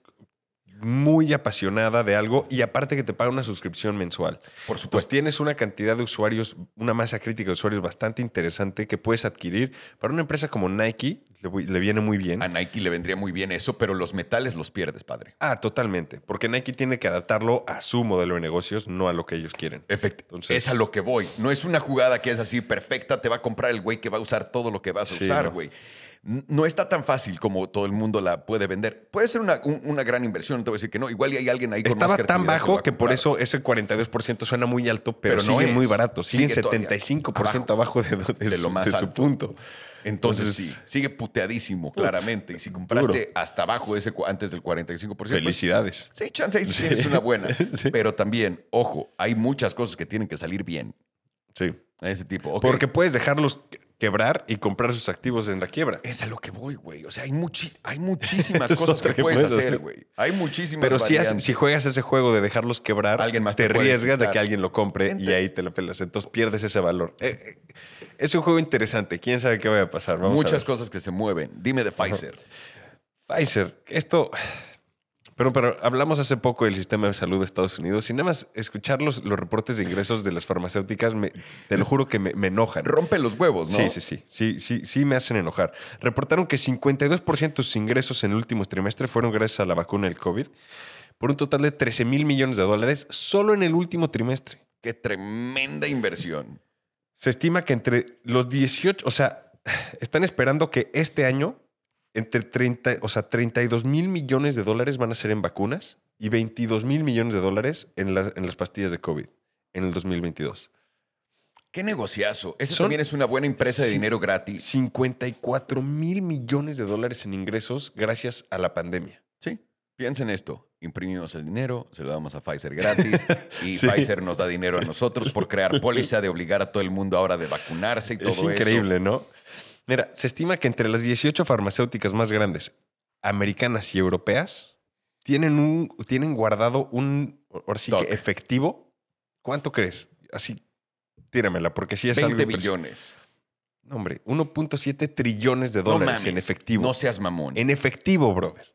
[SPEAKER 2] muy apasionada de algo y aparte que te paga una suscripción mensual. Por supuesto. Pues tienes una cantidad de usuarios, una masa crítica de usuarios bastante interesante que puedes adquirir. Para una empresa como Nike le, viene muy bien. A Nike le vendría muy bien eso, pero los metales los pierdes, padre. Ah, totalmente. Porque Nike tiene
[SPEAKER 1] que adaptarlo a su modelo de negocios, no a lo que ellos quieren. Efecto. Entonces, es a lo que voy. No es una jugada que es así perfecta, te va a comprar el güey que va a usar todo lo que vas a usar, güey no está tan fácil como todo el mundo la puede vender. Puede ser una, gran inversión, te voy a decir que no. Igual hay alguien ahí con Estaba tan bajo que, por
[SPEAKER 2] eso ese 42% suena muy alto, pero, sigue no es muy barato. Sigue, 75%
[SPEAKER 1] abajo, de, lo más su punto. Entonces, sí, sigue puteadísimo, claramente. Y si compraste hasta abajo ese, antes del 45%. Pues, Felicidades. sí, chance, sí. es una buena. [laughs] Pero también, ojo, hay muchas cosas que tienen que salir bien. Sí. A ese tipo. Porque puedes dejarlos quebrar y comprar sus activos en la quiebra. Es a lo que voy, güey. O sea, hay, hay muchísimas [laughs] cosas que, puedes hacer, güey. Hay muchísimas Pero si, si,
[SPEAKER 2] juegas ese juego de dejarlos quebrar, te, riesgas de que alguien lo compre y ahí te la pelas. Entonces pierdes ese valor. Eh, eh, es un juego interesante. ¿Quién sabe qué va a pasar? Muchas cosas que se mueven. Dime de Pfizer. Pfizer, esto pero, pero hablamos hace poco del sistema de salud de Estados Unidos y nada más escuchar los, los reportes de ingresos de las farmacéuticas, me, te lo juro que me, me, enojan. Rompe los huevos, ¿no? Sí, sí, sí, sí, sí, sí me hacen enojar. Reportaron que 52% de sus ingresos en el último trimestre fueron gracias a la vacuna del COVID, por un total de 13 mil millones de dólares solo en el último trimestre.
[SPEAKER 1] Qué tremenda inversión.
[SPEAKER 2] Se estima que entre los 18, o sea, [sighs] están esperando que este año entre 30, o sea, 32 mil millones de dólares van a ser en vacunas y 22 mil millones de dólares en, en las pastillas de COVID en el 2022.
[SPEAKER 1] Qué negociazo. Esa también es una buena empresa de dinero gratis. 54 mil millones de dólares en ingresos gracias a la pandemia. Sí. Piensen esto. Imprimimos el dinero, se lo damos a Pfizer gratis [laughs] y Pfizer nos da dinero a nosotros por crear [laughs] póliza de obligar a todo el mundo ahora de vacunarse y todo eso. Es increíble,
[SPEAKER 2] ¿no? Mira, se estima que entre las 18 farmacéuticas más grandes, americanas y europeas, tienen, un, tienen guardado un, efectivo. ¿Cuánto crees? Así, tíramela, porque si es 20 algo billones. No, hombre, 1.7 trillones de dólares en efectivo. No seas mamón. En efectivo, brother.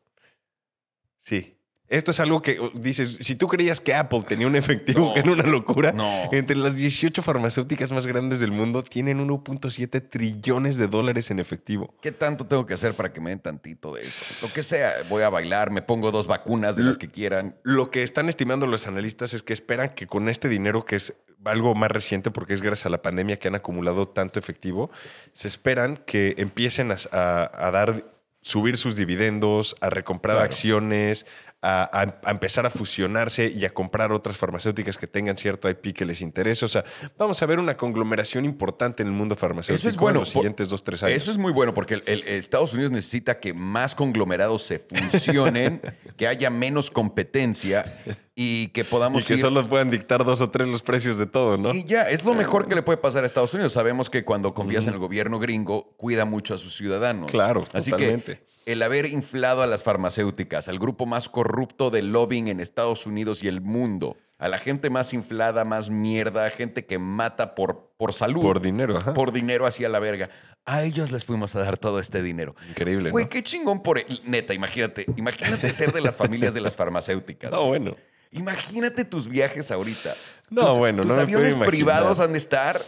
[SPEAKER 2] Sí. Esto es algo que uh, dices, si tú creías que Apple tenía un efectivo que era una locura, entre las 18 farmacéuticas más grandes
[SPEAKER 1] del mundo tienen 1.7 trillones de dólares en efectivo. ¿Qué tanto tengo que hacer para que me den tantito de eso? Lo que sea, voy a bailar, me pongo dos vacunas de las que quieran. Lo que están
[SPEAKER 2] estimando los analistas es que esperan que con este dinero, que es algo más reciente porque es gracias a la pandemia que han acumulado tanto efectivo, se esperan que empiecen a, dar subir sus dividendos, a recomprar acciones, a, empezar a fusionarse y a comprar otras farmacéuticas que tengan cierto IP que les interese. O sea, vamos a ver una conglomeración importante en el mundo farmacéutico en los siguientes dos, tres años. Eso
[SPEAKER 1] es muy bueno porque el, Estados Unidos necesita que más conglomerados se funcionen, [laughs] que haya menos competencia y que podamos y que solo
[SPEAKER 2] puedan dictar dos o tres los precios de todo, ¿no? Y
[SPEAKER 1] ya, es lo eh, mejor que le puede pasar a Estados Unidos. Sabemos que cuando confías en el gobierno gringo, cuida mucho a sus ciudadanos. Claro, Así que el haber inflado a las farmacéuticas, al grupo más corrupto de lobbying en Estados Unidos y el mundo, a la gente más inflada, más mierda, gente que mata por, por salud. Por dinero, ajá. Por dinero hacia la verga. A ellos les fuimos a dar todo este dinero. Increíble. Güey, qué chingón por. El... Neta, imagínate. Imagínate ser de las familias de las farmacéuticas. No, bueno. Imagínate tus viajes ahorita. No, bueno, tus aviones privados han de estar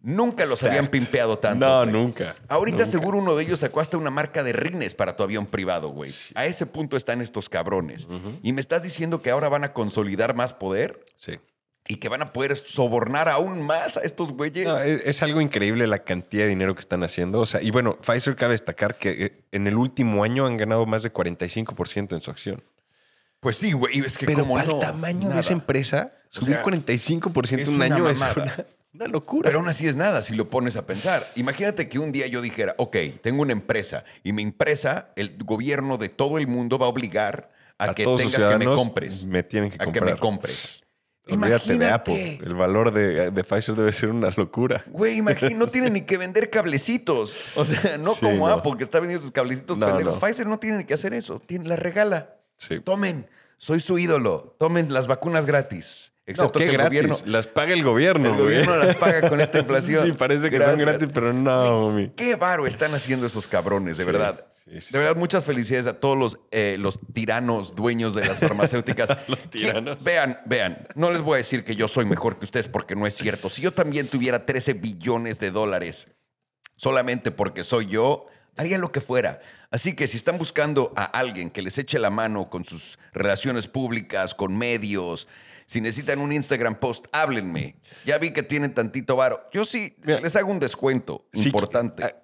[SPEAKER 1] Nunca los habían pimpeado tanto. No, nunca. Ahorita seguro uno de ellos sacó hasta una marca de rines para tu avión privado, güey. A ese punto están estos cabrones. Y me estás diciendo que ahora van a consolidar más poder. Sí. Y que van a poder sobornar aún más a estos güeyes.
[SPEAKER 2] E-, es, algo increíble la cantidad de dinero que están haciendo. O sea, y bueno, Pfizer cabe destacar que eh, en el último año han ganado más de 45% en su acción.
[SPEAKER 1] Pues sí, güey. Es Pero como el tamaño de esa
[SPEAKER 2] empresa, subir 45% en un año es
[SPEAKER 1] una locura. Pero aún así es nada si lo pones a pensar. Imagínate que un día yo dijera, ok, tengo una empresa y mi empresa, el gobierno de todo el mundo va a obligar a, que tengas que me compres.
[SPEAKER 2] Me tienen que a que me compres. imagínate. de Apple. El valor de, de, Pfizer debe ser una locura.
[SPEAKER 1] Güey, imagínate, no tiene ni que vender cablecitos. O sea, [laughs] no como Apple que está vendiendo sus cablecitos Pfizer no tiene ni que hacer eso. la regala. Sí. Tomen, soy su ídolo. Tomen las vacunas gratis. Excepto que el Gobierno, las paga el gobierno, El gobierno las paga con esta [laughs] inflación. Sí, parece que son gratis, pero no, mami. Qué varo están haciendo esos cabrones, de verdad. de verdad, muchas felicidades a todos los, eh, los tiranos dueños de las [laughs] farmacéuticas. los tiranos. vean, vean, no les voy a decir que yo soy mejor que ustedes porque no es cierto. Si yo también tuviera 13 billones de dólares solamente porque soy yo, haría lo que fuera. Así que si están buscando a alguien que les eche la mano con sus relaciones públicas, con medios, si necesitan un Instagram post, háblenme. Ya vi que tienen tantito varo. Yo sí les hago un descuento importante. Ah,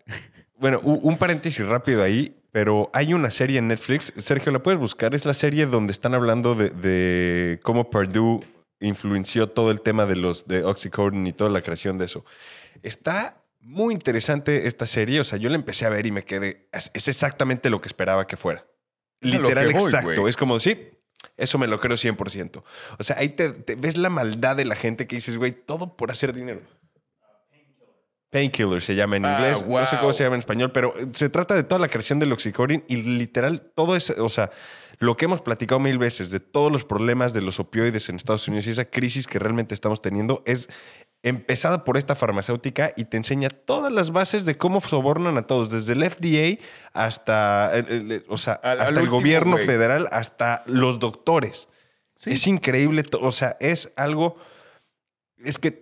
[SPEAKER 2] bueno, un paréntesis rápido ahí, pero hay una serie en Netflix. Sergio, la puedes buscar. Es la serie donde están hablando de, cómo Purdue influenció todo el tema de los de OxyContin y toda la creación de eso. Está muy interesante esta serie. O sea, yo la empecé a ver y me quedé. Es, exactamente lo que esperaba que fuera. Literal, exacto. Es como, sí, eso me lo creo 100%. O sea, ahí te, ves la maldad de la gente que dices, güey, todo por hacer dinero. Painkiller se llama en ah, inglés, no sé cómo se llama en español, pero se trata de toda la creación del oxicorin y literal todo eso, o sea, lo que hemos platicado mil veces de todos los problemas de los opioides en Estados Unidos y esa crisis que realmente estamos teniendo es empezada por esta farmacéutica y te enseña todas las bases de cómo sobornan a todos, desde el FDA hasta el, o sea, hasta el gobierno federal, hasta los doctores. Es increíble, o sea, es algo, es que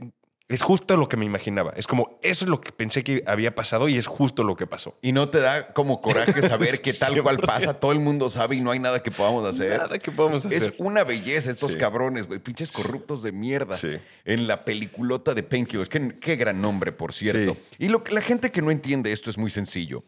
[SPEAKER 2] es justo lo que me imaginaba. Es como, eso es lo que pensé que había pasado y es justo lo que pasó.
[SPEAKER 1] Y no te da como coraje saber que [laughs] tal cual pasa, todo el mundo sabe y no hay nada que podamos hacer. Nada que podamos hacer. Es una belleza estos cabrones, güey. Pinches corruptos de mierda. En la peliculota de Painkillers. Qué, qué gran nombre, por cierto. Y lo que la gente que no entiende esto es muy sencillo.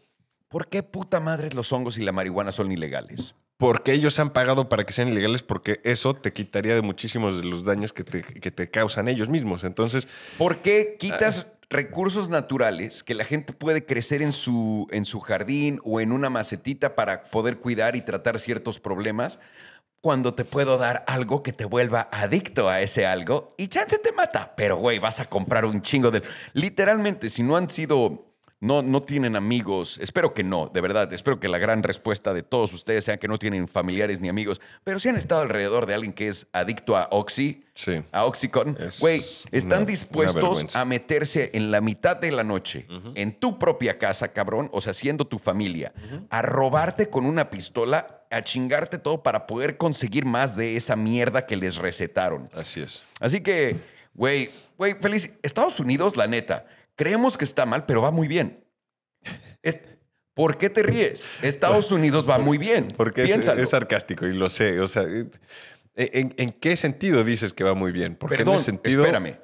[SPEAKER 1] ¿Por qué puta madre los hongos y la marihuana son ilegales? porque ellos han pagado para que sean ilegales, porque eso te quitaría de muchísimos de los daños que te, causan ellos mismos. Entonces. ¿Por qué ah, quitas recursos naturales que la gente puede crecer en su, en su jardín o en una macetita para poder cuidar y tratar ciertos problemas? Cuando te puedo dar algo que te vuelva adicto a ese algo y chance te mata. Pero, güey, vas a comprar un chingo de. Literalmente, si no han sido no, no tienen amigos. Espero que no, de verdad. Espero que la gran respuesta de todos ustedes sea que no tienen familiares ni amigos. Pero si han estado alrededor de alguien que es adicto a Oxy, a OxyCon, güey, están dispuestos a meterse en la mitad de la noche, en tu propia casa, cabrón, o sea, siendo tu familia, a robarte con una pistola a chingarte todo para poder conseguir más de esa mierda que les recetaron. Así es. Así que, güey, güey, feliz. Estados Unidos, la neta creemos que está mal, pero va muy bien. ¿Por qué te ríes? Estados Unidos va muy bien. Porque es,
[SPEAKER 2] sarcástico y lo sé. O sea, eh, ¿en, qué
[SPEAKER 1] sentido dices que va muy bien? ¿Por Perdón, espérame.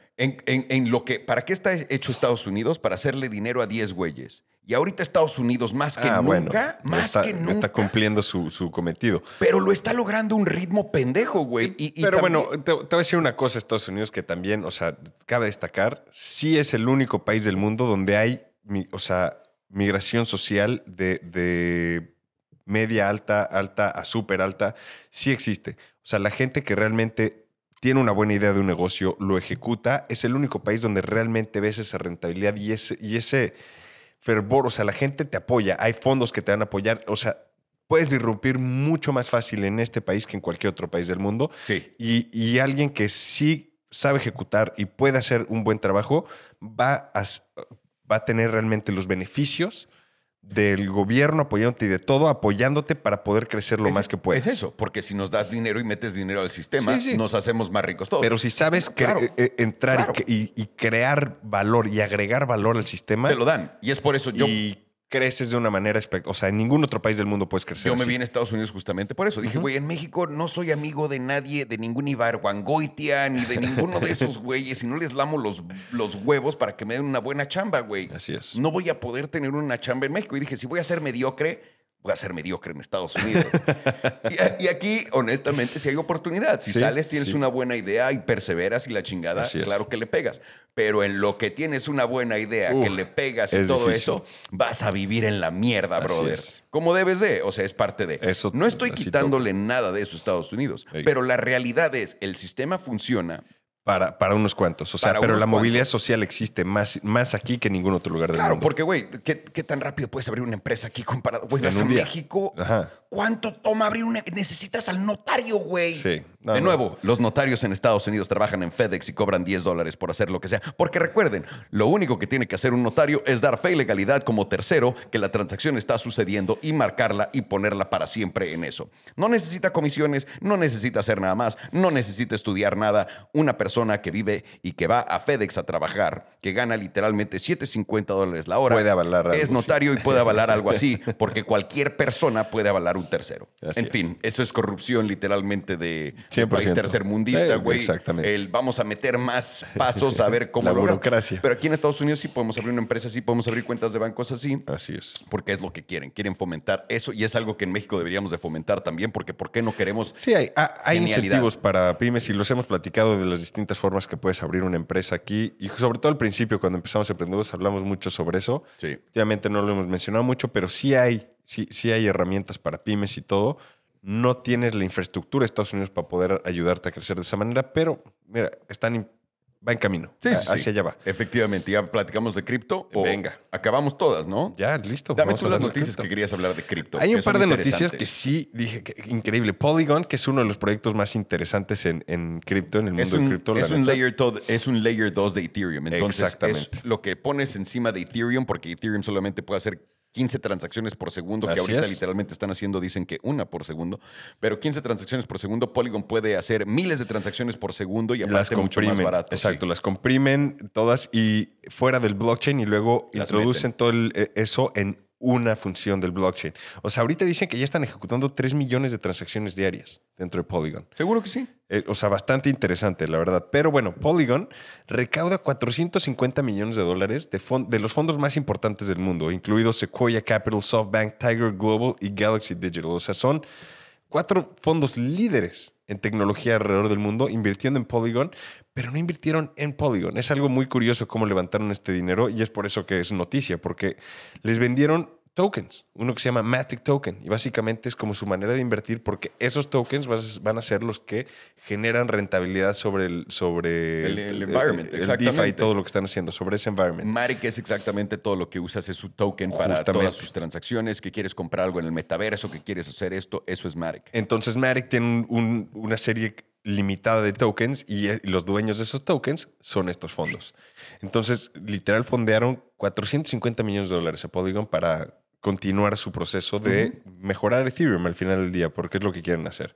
[SPEAKER 1] lo que, ¿Para qué está hecho Estados Unidos? Para hacerle dinero a 10 güeyes. Y ahorita Estados Unidos, más que ah, nunca, más está, que nunca. Está
[SPEAKER 2] cumpliendo su, cometido. Pero lo está logrando un ritmo pendejo, güey. Y, pero bueno, te, voy a decir una cosa, Estados Unidos, que también, o sea, cabe destacar, sí es el único país del mundo donde hay, o sea, migración social de, de media alta, alta a súper alta. Sí existe. O sea, la gente que realmente tiene una buena idea de un negocio, lo ejecuta, es el único país donde realmente ves esa rentabilidad y ese fervor, o sea, la gente te apoya, hay fondos que te van a apoyar, o sea, puedes irrumpir mucho más fácil en este país que en cualquier otro país del mundo. Y, y alguien que sí sabe ejecutar y puede hacer un buen trabajo va va a tener realmente los beneficios del gobierno apoyándote y de todo apoyándote para poder crecer lo más que puedes. Es eso,
[SPEAKER 1] porque si nos das dinero y metes dinero al sistema, nos hacemos más ricos todos. Pero si sabes eh,
[SPEAKER 2] eh, entrar Y, crear valor y agregar valor al sistema. Te lo dan.
[SPEAKER 1] Y es por eso yo
[SPEAKER 2] creces de una manera O sea, en ningún otro país del mundo puedes crecer. Yo me vi en
[SPEAKER 1] Estados Unidos justamente por eso. Dije, güey, en México no soy amigo de nadie, de ningún Wangoitia, ni de ninguno de esos [laughs] güeyes, y no les lamo los, los huevos para que me den una buena chamba, güey. Así es. No voy a poder tener una chamba en México. Y dije, si voy a ser mediocre, voy a ser mediocre en Estados Unidos. [laughs] y, aquí, honestamente, si hay oportunidad, si sales, tienes una buena idea y perseveras y la chingada, claro que le pegas. Pero en lo que tienes una buena idea, que le pegas y todo eso, vas a vivir en la mierda, brother. Como debes de, o sea, es parte de. Eso, no estoy quitándole nada de eso a Estados Unidos, pero la realidad es, el sistema funciona
[SPEAKER 2] para, para unos cuantos. O sea, pero la movilidad social existe más, más
[SPEAKER 1] aquí que en ningún otro lugar del mundo. porque, güey, ¿qué, ¿qué, tan rápido puedes abrir una empresa aquí comparado? Güey, vas a México. Ajá. ¿Cuánto toma abrir una? Necesitas al notario, güey. Sí de nuevo, los notarios en Estados Unidos trabajan en FedEx y cobran 10 dólares por hacer lo que sea. Porque recuerden, lo único que tiene que hacer un notario es dar fe y legalidad como tercero que la transacción está sucediendo y marcarla y ponerla para siempre en eso. No necesita comisiones, no necesita hacer nada más, no necesita estudiar nada. Una persona que vive y que va a FedEx a trabajar, que gana literalmente 7.50 dólares la hora, es notario y puede avalar algo así, [laughs] porque cualquier persona puede avalar un tercero. en fin, eso es corrupción literalmente de 100%. país tercermundista, güey. exactamente. El vamos a meter más [laughs] pasos a ver cómo. La burocracia. Pero aquí en Estados Unidos sí podemos abrir una empresa así, podemos abrir cuentas de bancos así. Así es. Porque es lo que quieren. Quieren fomentar eso y es algo que en México deberíamos de fomentar también, porque ¿por qué no queremos? Sí, hay, ah, hay incentivos
[SPEAKER 2] para pymes y los hemos platicado de las distintas formas que puedes abrir una empresa aquí. Y sobre todo al principio, cuando empezamos Emprendedores, hablamos mucho sobre eso. Sí. Obviamente no lo hemos mencionado mucho, pero sí hay, sí, sí hay herramientas para pymes y todo no tienes la infraestructura de Estados Unidos para poder ayudarte a crecer de esa manera, pero mira, están va en camino. Sí, hacia allá va.
[SPEAKER 1] Efectivamente, ya platicamos de cripto. Venga. Acabamos todas, ¿no? Ya, listo. Dame tú las noticias que querías hablar de cripto. Hay un par de noticias que
[SPEAKER 2] sí dije increíble. Polygon, que es uno de los proyectos más interesantes en, cripto, en el mundo de cripto. Es, un layer
[SPEAKER 1] es un layer 2 de Ethereum. Exactamente. lo que pones encima de Ethereum, porque Ethereum solamente puede hacer 15 transacciones por segundo, que ahorita literalmente están haciendo, dicen que una por segundo, pero 15 transacciones por segundo, Polygon puede hacer miles de transacciones por segundo y aparte las mucho más barato. Exacto,
[SPEAKER 2] las comprimen todas y fuera del blockchain y luego introducen todo e, eso en una función del blockchain. O sea, ahorita dicen que ya están ejecutando 3 millones de transacciones diarias dentro de Polygon. Seguro que sí. Eh, o sea, bastante interesante, la verdad. Pero bueno, Polygon recauda 450 millones de dólares de, de los fondos más importantes del mundo, incluidos Sequoia Capital, SoftBank, Tiger Global y Galaxy Digital. O sea, son cuatro fondos líderes en tecnología alrededor del mundo, invirtiendo en Polygon, pero no invirtieron en Polygon. Es algo muy curioso cómo levantaron este dinero y es por eso que es noticia, porque les vendieron tokens, uno que se llama Matic Token, y básicamente es como su manera de invertir porque esos tokens van a ser los que generan rentabilidad sobre el, sobre el, el, DeFi y todo lo que están haciendo, sobre ese environment. Matic
[SPEAKER 1] es exactamente todo lo que usas, es su token para todas sus transacciones, que quieres comprar algo en el metaverso, que quieres hacer esto, eso es Matic.
[SPEAKER 2] Entonces Matic tiene una serie limitada de tokens eh, y los dueños de esos tokens son estos fondos. Entonces, literal, fondearon 450 millones de dólares a Polygon para continuar su proceso de
[SPEAKER 1] mejorar Ethereum al final del día, porque es lo que quieren hacer.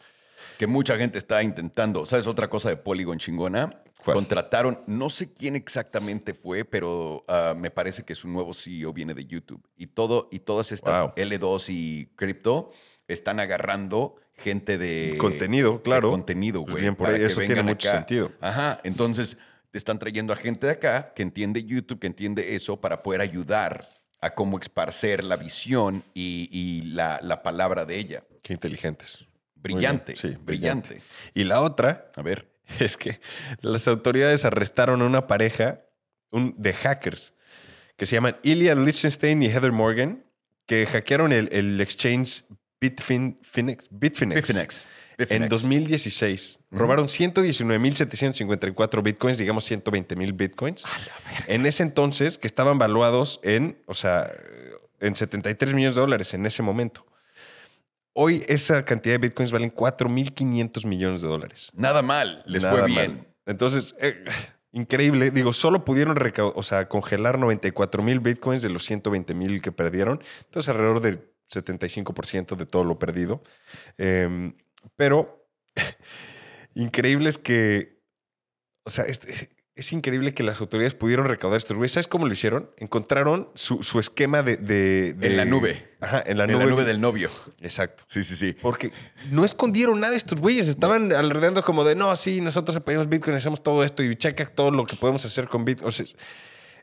[SPEAKER 1] Que mucha gente está intentando. ¿Sabes otra cosa de Polygon chingona? Contrataron, no sé quién exactamente fue, pero ah, me parece que su nuevo CEO viene de YouTube. Y, todo, y todas estas L2 y cripto están agarrando gente de... Contenido, claro. contenido, pues güey. bien, por eso tiene mucho sentido. Ajá, entonces te están trayendo a gente de acá que entiende YouTube, que entiende eso, para poder ayudar cómo esparcer la visión y, la, palabra de ella. Qué inteligentes. Brillante, brillante. Y la otra, a ver,
[SPEAKER 2] [laughs] es que las autoridades arrestaron a una pareja de hackers que se llaman Ilya Lichtenstein y Heather Morgan, que hackearon el, exchange Bitfinex, Bitfinex. En 2016 robaron 119.754 bitcoins, digamos 120.000 bitcoins. En ese entonces, que estaban valuados en, o sea, en 73 millones de dólares en ese momento. Hoy esa cantidad de bitcoins valen 4.500 millones de dólares.
[SPEAKER 1] Nada mal, les fue bien.
[SPEAKER 2] Entonces, eh, increíble. Digo, solo pudieron o sea, congelar 94.000 bitcoins de los 120.000 que perdieron. Entonces, alrededor del 75% de todo lo perdido. Eh, pero [laughs] increíble es que, o sea, es, es, increíble que las autoridades pudieron recaudar estos güeyes. ¿Sabes cómo lo hicieron? Encontraron su, su esquema de, de, En la nube. Ajá, en la nube. del
[SPEAKER 1] novio. Exacto. Sí, sí, sí. Porque
[SPEAKER 2] no escondieron nada de estos güeyes. Estaban alrededor como de, no, sí, nosotros apoyamos Bitcoin, hacemos todo esto y checa todo lo que podemos hacer con Bitcoin. O sea,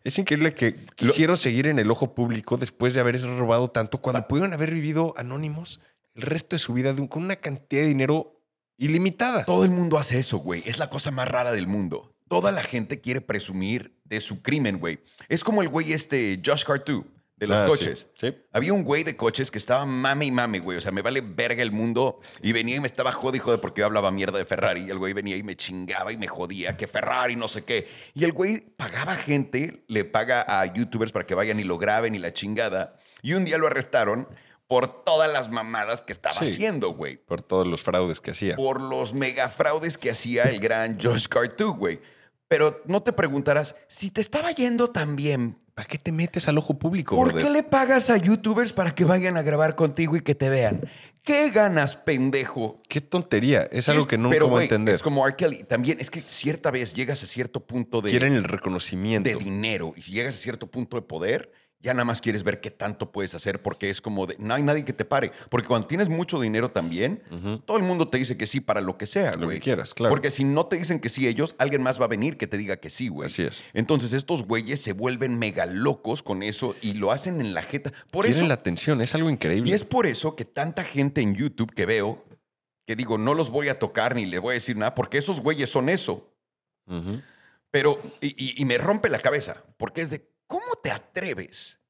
[SPEAKER 2] es increíble que quisieron seguir en el ojo público después de haber robado tanto cuando ah. pudieron haber vivido anónimos
[SPEAKER 1] el resto de su vida con una cantidad de dinero ilimitada. Todo el mundo hace eso, güey. Es la cosa más rara del mundo. Toda la gente quiere presumir de su crimen, güey. Es como el güey este, Josh Cartu, de los ah, coches. Había un güey de coches que estaba mame y mame, güey. O sea, me vale verga el mundo. Y venía y me estaba jodido, hijo de porque yo hablaba mierda de Ferrari. Y el güey venía y me chingaba y me jodía que Ferrari, no sé qué. Y el güey pagaba gente, le paga a youtubers para que vayan y lo graben y la chingada. Y un día lo arrestaron por todas las mamadas que estaba haciendo, güey. Por todos los fraudes que hacía. Por los megafraudes que hacía el gran Josh Cartu, güey. Pero no te preguntarás, si te estaba yendo tan bien, ¿para qué te metes al ojo público? ¿Por qué le pagas a youtubers para que vayan a grabar contigo y que te vean? ¿Qué ganas, pendejo?
[SPEAKER 2] Qué tontería. Es algo que nunca voy a entender. Es
[SPEAKER 1] como R. También es que cierta vez llegas a cierto punto de. Quieren el reconocimiento. De dinero. Y si llegas a cierto punto de poder, ya nada más quieres ver qué tanto puedes hacer porque es como de, no hay nadie que te pare. Porque cuando tienes mucho dinero también, todo el mundo te dice que sí para lo que sea, güey. Lo que quieras, claro. Porque si no te dicen que sí ellos, alguien más va a venir que te diga que sí, güey. Así es. Entonces estos güeyes se vuelven mega locos con eso y lo hacen en la jeta. Por eso, la atención, es algo increíble. Y es por eso que tanta gente en YouTube que veo, que digo, no los voy a tocar ni le voy a decir nada, porque esos güeyes son eso. Pero, y me rompe la cabeza, porque es de, ¿cómo te atreves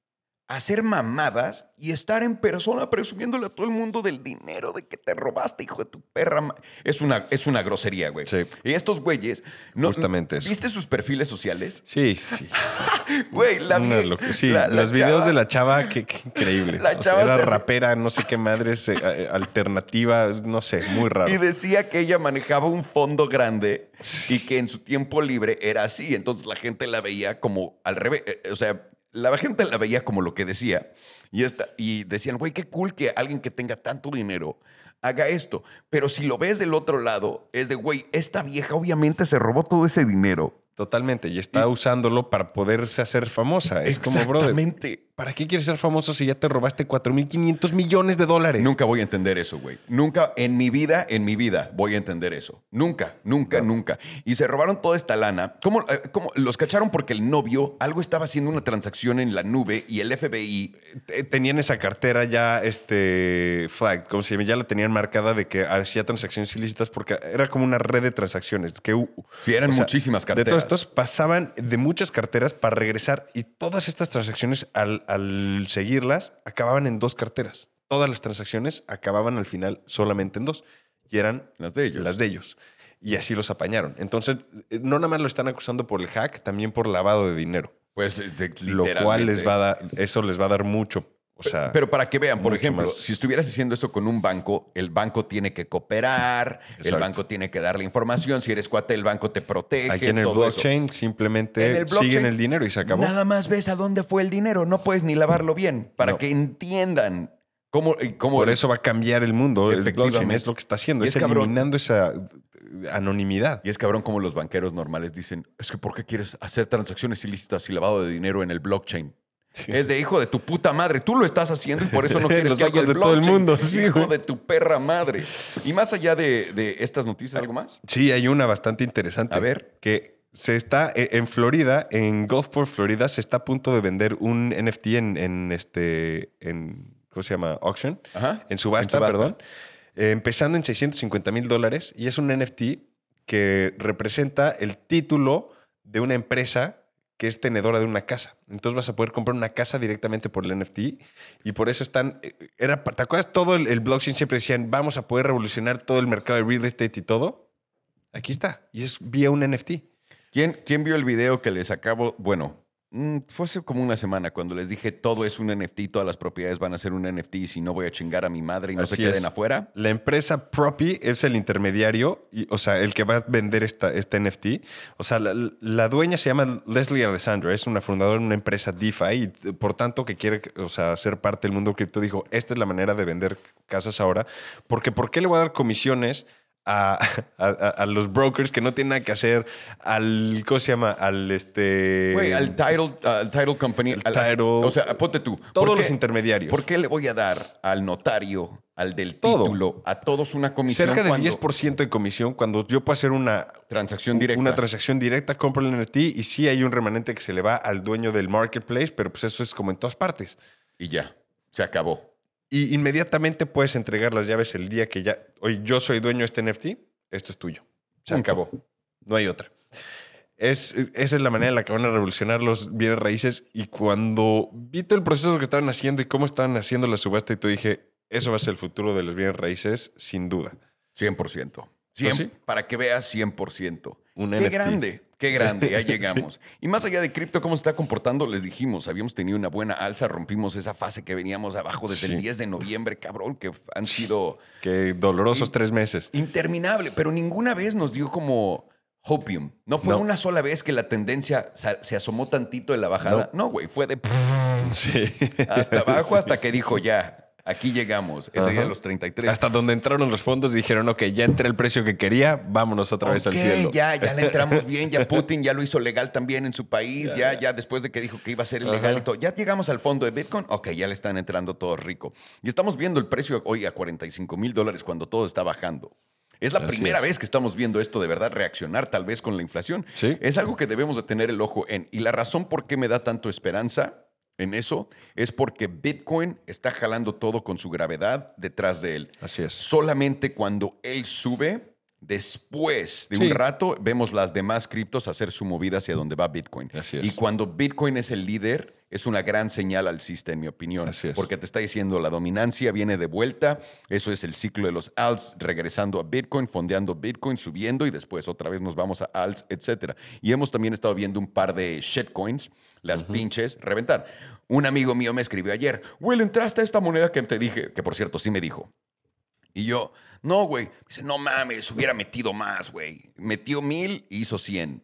[SPEAKER 1] hacer mamadas y estar en persona presumiéndole a todo el mundo del dinero de que te robaste, hijo de tu perra. Es una, es una grosería, güey. Sí. Y estos güeyes... No, Justamente ¿Viste sus perfiles sociales? Sí, sí. [laughs] güey, la, los videos de la chava, qué,
[SPEAKER 2] increíble. La chava era rapera, no sé qué madres, eh, alternativa, no sé, muy raro. Y
[SPEAKER 1] decía que ella manejaba un fondo grande y que en su tiempo libre era así. Entonces la gente la veía como al revés. Eh, o sea la gente la veía como lo que decía. Y, esta, y decían, güey, qué cool que alguien que tenga tanto dinero haga esto. Pero si lo ves del otro lado, es de, güey, esta vieja obviamente se robó todo ese dinero Totalmente, y
[SPEAKER 2] está usándolo para poderse hacer famosa. Es como, brother,
[SPEAKER 1] ¿para qué quieres ser famoso si ya te robaste 4.500 millones de dólares? Nunca voy a entender eso, güey. Nunca, en mi vida, en mi vida, voy a entender eso. Nunca, nunca, nunca. Y se robaron toda esta lana. ¿Cómo, eh, ¿Cómo, Los cacharon porque el novio algo estaba haciendo una transacción en la nube y el FBI... Tenían esa cartera ya, este,
[SPEAKER 2] flag, como si ya la tenían marcada de que hacía transacciones ilícitas porque era como una red de transacciones.
[SPEAKER 1] Que, sí, eran muchísimas carteras. Estos
[SPEAKER 2] pasaban de muchas carteras para regresar y todas estas transacciones, al, seguirlas, acababan en dos carteras. Todas las transacciones acababan al final solamente en dos y eran las de ellos. Las de ellos. Y así los apañaron. Entonces, eh, no nada más lo están acusando por el hack, también por lavado de dinero. Pues, lo cual les va a dar, eso les va a dar mucho
[SPEAKER 1] pero para que vean, por ejemplo, si estuvieras haciendo eso con un banco, el banco tiene que cooperar, el banco tiene que darle información, si eres cuate, el banco te protege. Aquí en el blockchain simplemente siguen el dinero y se acabó. Nada más ves a dónde fue el dinero, no puedes ni lavarlo bien, para que entiendan ¿Cómo, cómo Por eso va a
[SPEAKER 2] cambiar el mundo. El blockchain es lo que está haciendo, es, eliminando
[SPEAKER 1] esa eh, anonimidad. Y es cabrón como los banqueros normales dicen, es que ¿por qué quieres hacer transacciones ilícitas y lavado de dinero en el blockchain? Es de hijo de tu puta madre. Tú lo estás haciendo y por eso no [laughs] quieres que haya el de todo el mundo. hijo de tu perra madre. Y más allá de, estas noticias, ¿algo más?
[SPEAKER 2] Sí, hay una bastante interesante. A ver. Que se está e, en Florida, en Gulfport, Florida, se está a punto de vender un NFT en, este, en, ¿cómo se llama? Auction. En subasta, perdón. Eh, empezando en 650 mil dólares y es un NFT que representa el título de una empresa que es tenedora de una casa. Entonces vas a poder comprar una casa directamente por el NFT y por eso están... Eh, era, ¿Te acuerdas? Todo el, blockchain siempre decían, vamos a poder revolucionar todo el mercado de real estate y todo. Aquí está. Y
[SPEAKER 1] es vía un NFT. ¿Quién, ¿Quién vio el video que les acabo? Bueno, Mm, fue hace como una semana cuando les dije todo es un NFT, todas las propiedades van a ser un NFT y si no voy a chingar a mi madre y no se queden afuera.
[SPEAKER 2] La empresa Propy es el intermediario, y, o sea, el que va a vender esta, este NFT. O sea, la, dueña se llama Leslie Alessandra, es una fundadora de una empresa DeFi y por tanto que quiere o sea, ser parte del mundo cripto, dijo, esta es la manera de vender casas ahora, porque ¿por qué le voy a dar comisiones? a, los brokers que no tienen
[SPEAKER 1] nada que hacer, al, ¿cómo se llama? Al este... al title, al title company. Al, title, o sea, ponte tú. Todos los intermediarios. ¿Por qué le voy a dar al notario, al del título, a todos una comisión? Cerca del
[SPEAKER 2] 10% de comisión cuando yo puedo hacer una... Transacción directa. Una transacción directa, compro el NFT y sí hay un remanente que se le va al dueño del marketplace, pero pues eso es como en todas partes. Y ya, se acabó. Y inmediatamente puedes entregar las llaves el día que ya, hoy yo soy dueño de este NFT, esto es tuyo. Se acabó. No hay otra. Es, esa es la manera en la que van a revolucionar los bienes raíces. Y cuando vi todo el proceso que estaban haciendo y cómo estaban haciendo la subasta, y tú dije, eso va a ser el futuro
[SPEAKER 1] de los bienes raíces, sin duda. 100%. ¿Ah, ¿Sí? Para que veas 100%. Un Qué grande. Qué grande, ya [laughs] llegamos. Y más allá de cripto, ¿cómo se está comportando? Les dijimos, habíamos tenido una buena alza, rompimos esa fase que veníamos abajo desde el 10 de noviembre, cabrón, que han sido... Qué dolorosos tres meses. Interminable, pero ninguna vez nos dio como hopium. No fue una sola vez que la tendencia se asomó tantito en la bajada. No, güey, fue de... [laughs] Sí. Hasta abajo, hasta que dijo ya, Aquí llegamos. Ese día los
[SPEAKER 2] 33. Hasta donde entraron los fondos y dijeron, ok, ya entré el precio que quería, vámonos otra vez al cielo. Ya, ya le entramos bien, ya [laughs] Putin
[SPEAKER 1] ya lo hizo legal también en su país, ya, ya, después de que dijo que iba a ser ilegal Ya llegamos al fondo de Bitcoin, ok, ya le están entrando todo rico. Y estamos viendo el precio hoy a 45 mil dólares cuando todo está bajando. Es la primera vez que estamos viendo esto de verdad reaccionar tal vez con la inflación. ¿Sí? Es algo que debemos de tener el ojo en. Y la razón por qué me da tanto esperanza en eso es porque Bitcoin está jalando todo con su gravedad detrás de él. Así es. Solamente cuando él sube, Después de un rato, vemos las demás criptos hacer su movida hacia donde va Bitcoin. Y cuando Bitcoin es el líder, es una gran señal al sistema, en mi opinión. Porque te está diciendo la dominancia viene de vuelta. Eso es el ciclo de los alts, regresando a Bitcoin, fondeando Bitcoin, subiendo y después otra vez nos vamos a alts, etc. Y hemos también estado viendo un par de shitcoins, las pinches, reventar. Un amigo mío me escribió ayer, Will, entraste a esta moneda que te dije, que por cierto sí me dijo. Y yo, no, güey. Dice, no mames, hubiera metido más, güey. Metió mil, hizo cien.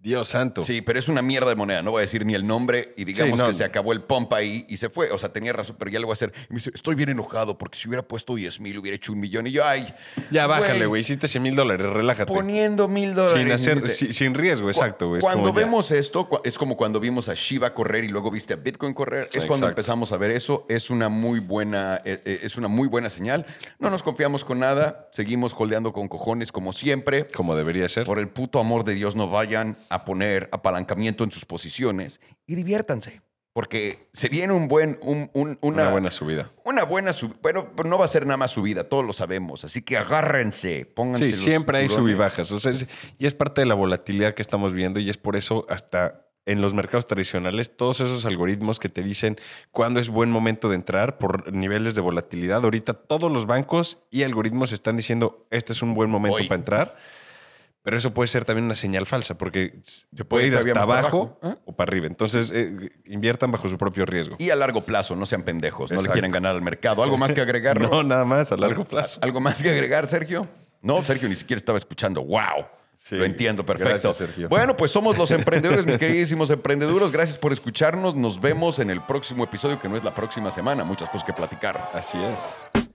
[SPEAKER 1] Dios santo. Sí, pero es una mierda de moneda. No voy a decir ni el nombre y digamos que se acabó el pompa ahí y se fue. O sea, tenía razón, pero ya lo voy a hacer. Y me dice, estoy bien enojado porque si hubiera puesto 10 mil hubiera hecho un millón. Y yo, ay. Ya bájale, güey. Hiciste 100 mil dólares, relájate. Poniendo mil dólares. Sin, riesgo,
[SPEAKER 2] exacto, güey. Cuando vemos
[SPEAKER 1] esto, es como cuando vimos a Shiba correr y luego viste a Bitcoin correr. Es cuando empezamos a ver eso. Es una muy buena, eh, eh, es una muy buena señal. No nos confiamos con nada. Seguimos holdeando con cojones como siempre. Como debería ser. Por el puto amor de Dios, no vayan a poner apalancamiento en sus posiciones y diviértanse. Porque se viene un buen, un, una, buena subida. Una buena Pero, no va a ser nada más subida, todos lo sabemos. Así que agárrense, pónganse. Sí, siempre hay subibajas.
[SPEAKER 2] y es parte de la volatilidad que estamos viendo y es por eso hasta en los mercados tradicionales, todos esos algoritmos que te dicen cuándo es buen momento de entrar por niveles de volatilidad. Ahorita todos los bancos y algoritmos están diciendo este es un buen momento para entrar pero eso puede ser también una señal falsa, porque se puede, ir hasta abajo, ¿Eh? o para arriba. Entonces, eh,
[SPEAKER 1] inviertan bajo su propio riesgo. Y a largo plazo, no sean pendejos, no le quieren ganar al mercado. ¿Algo más que agregar? [laughs] no, nada más, a largo plazo. ¿Algo más que agregar, Sergio? No, Sergio ni siquiera estaba escuchando. ¡Wow! Lo entiendo, perfecto. Sergio. Bueno, pues somos los [laughs] emprendedores, mis queridísimos emprendeduros. Gracias por escucharnos. Nos vemos en el próximo episodio, que no es la próxima semana. Muchas cosas que platicar. Así es.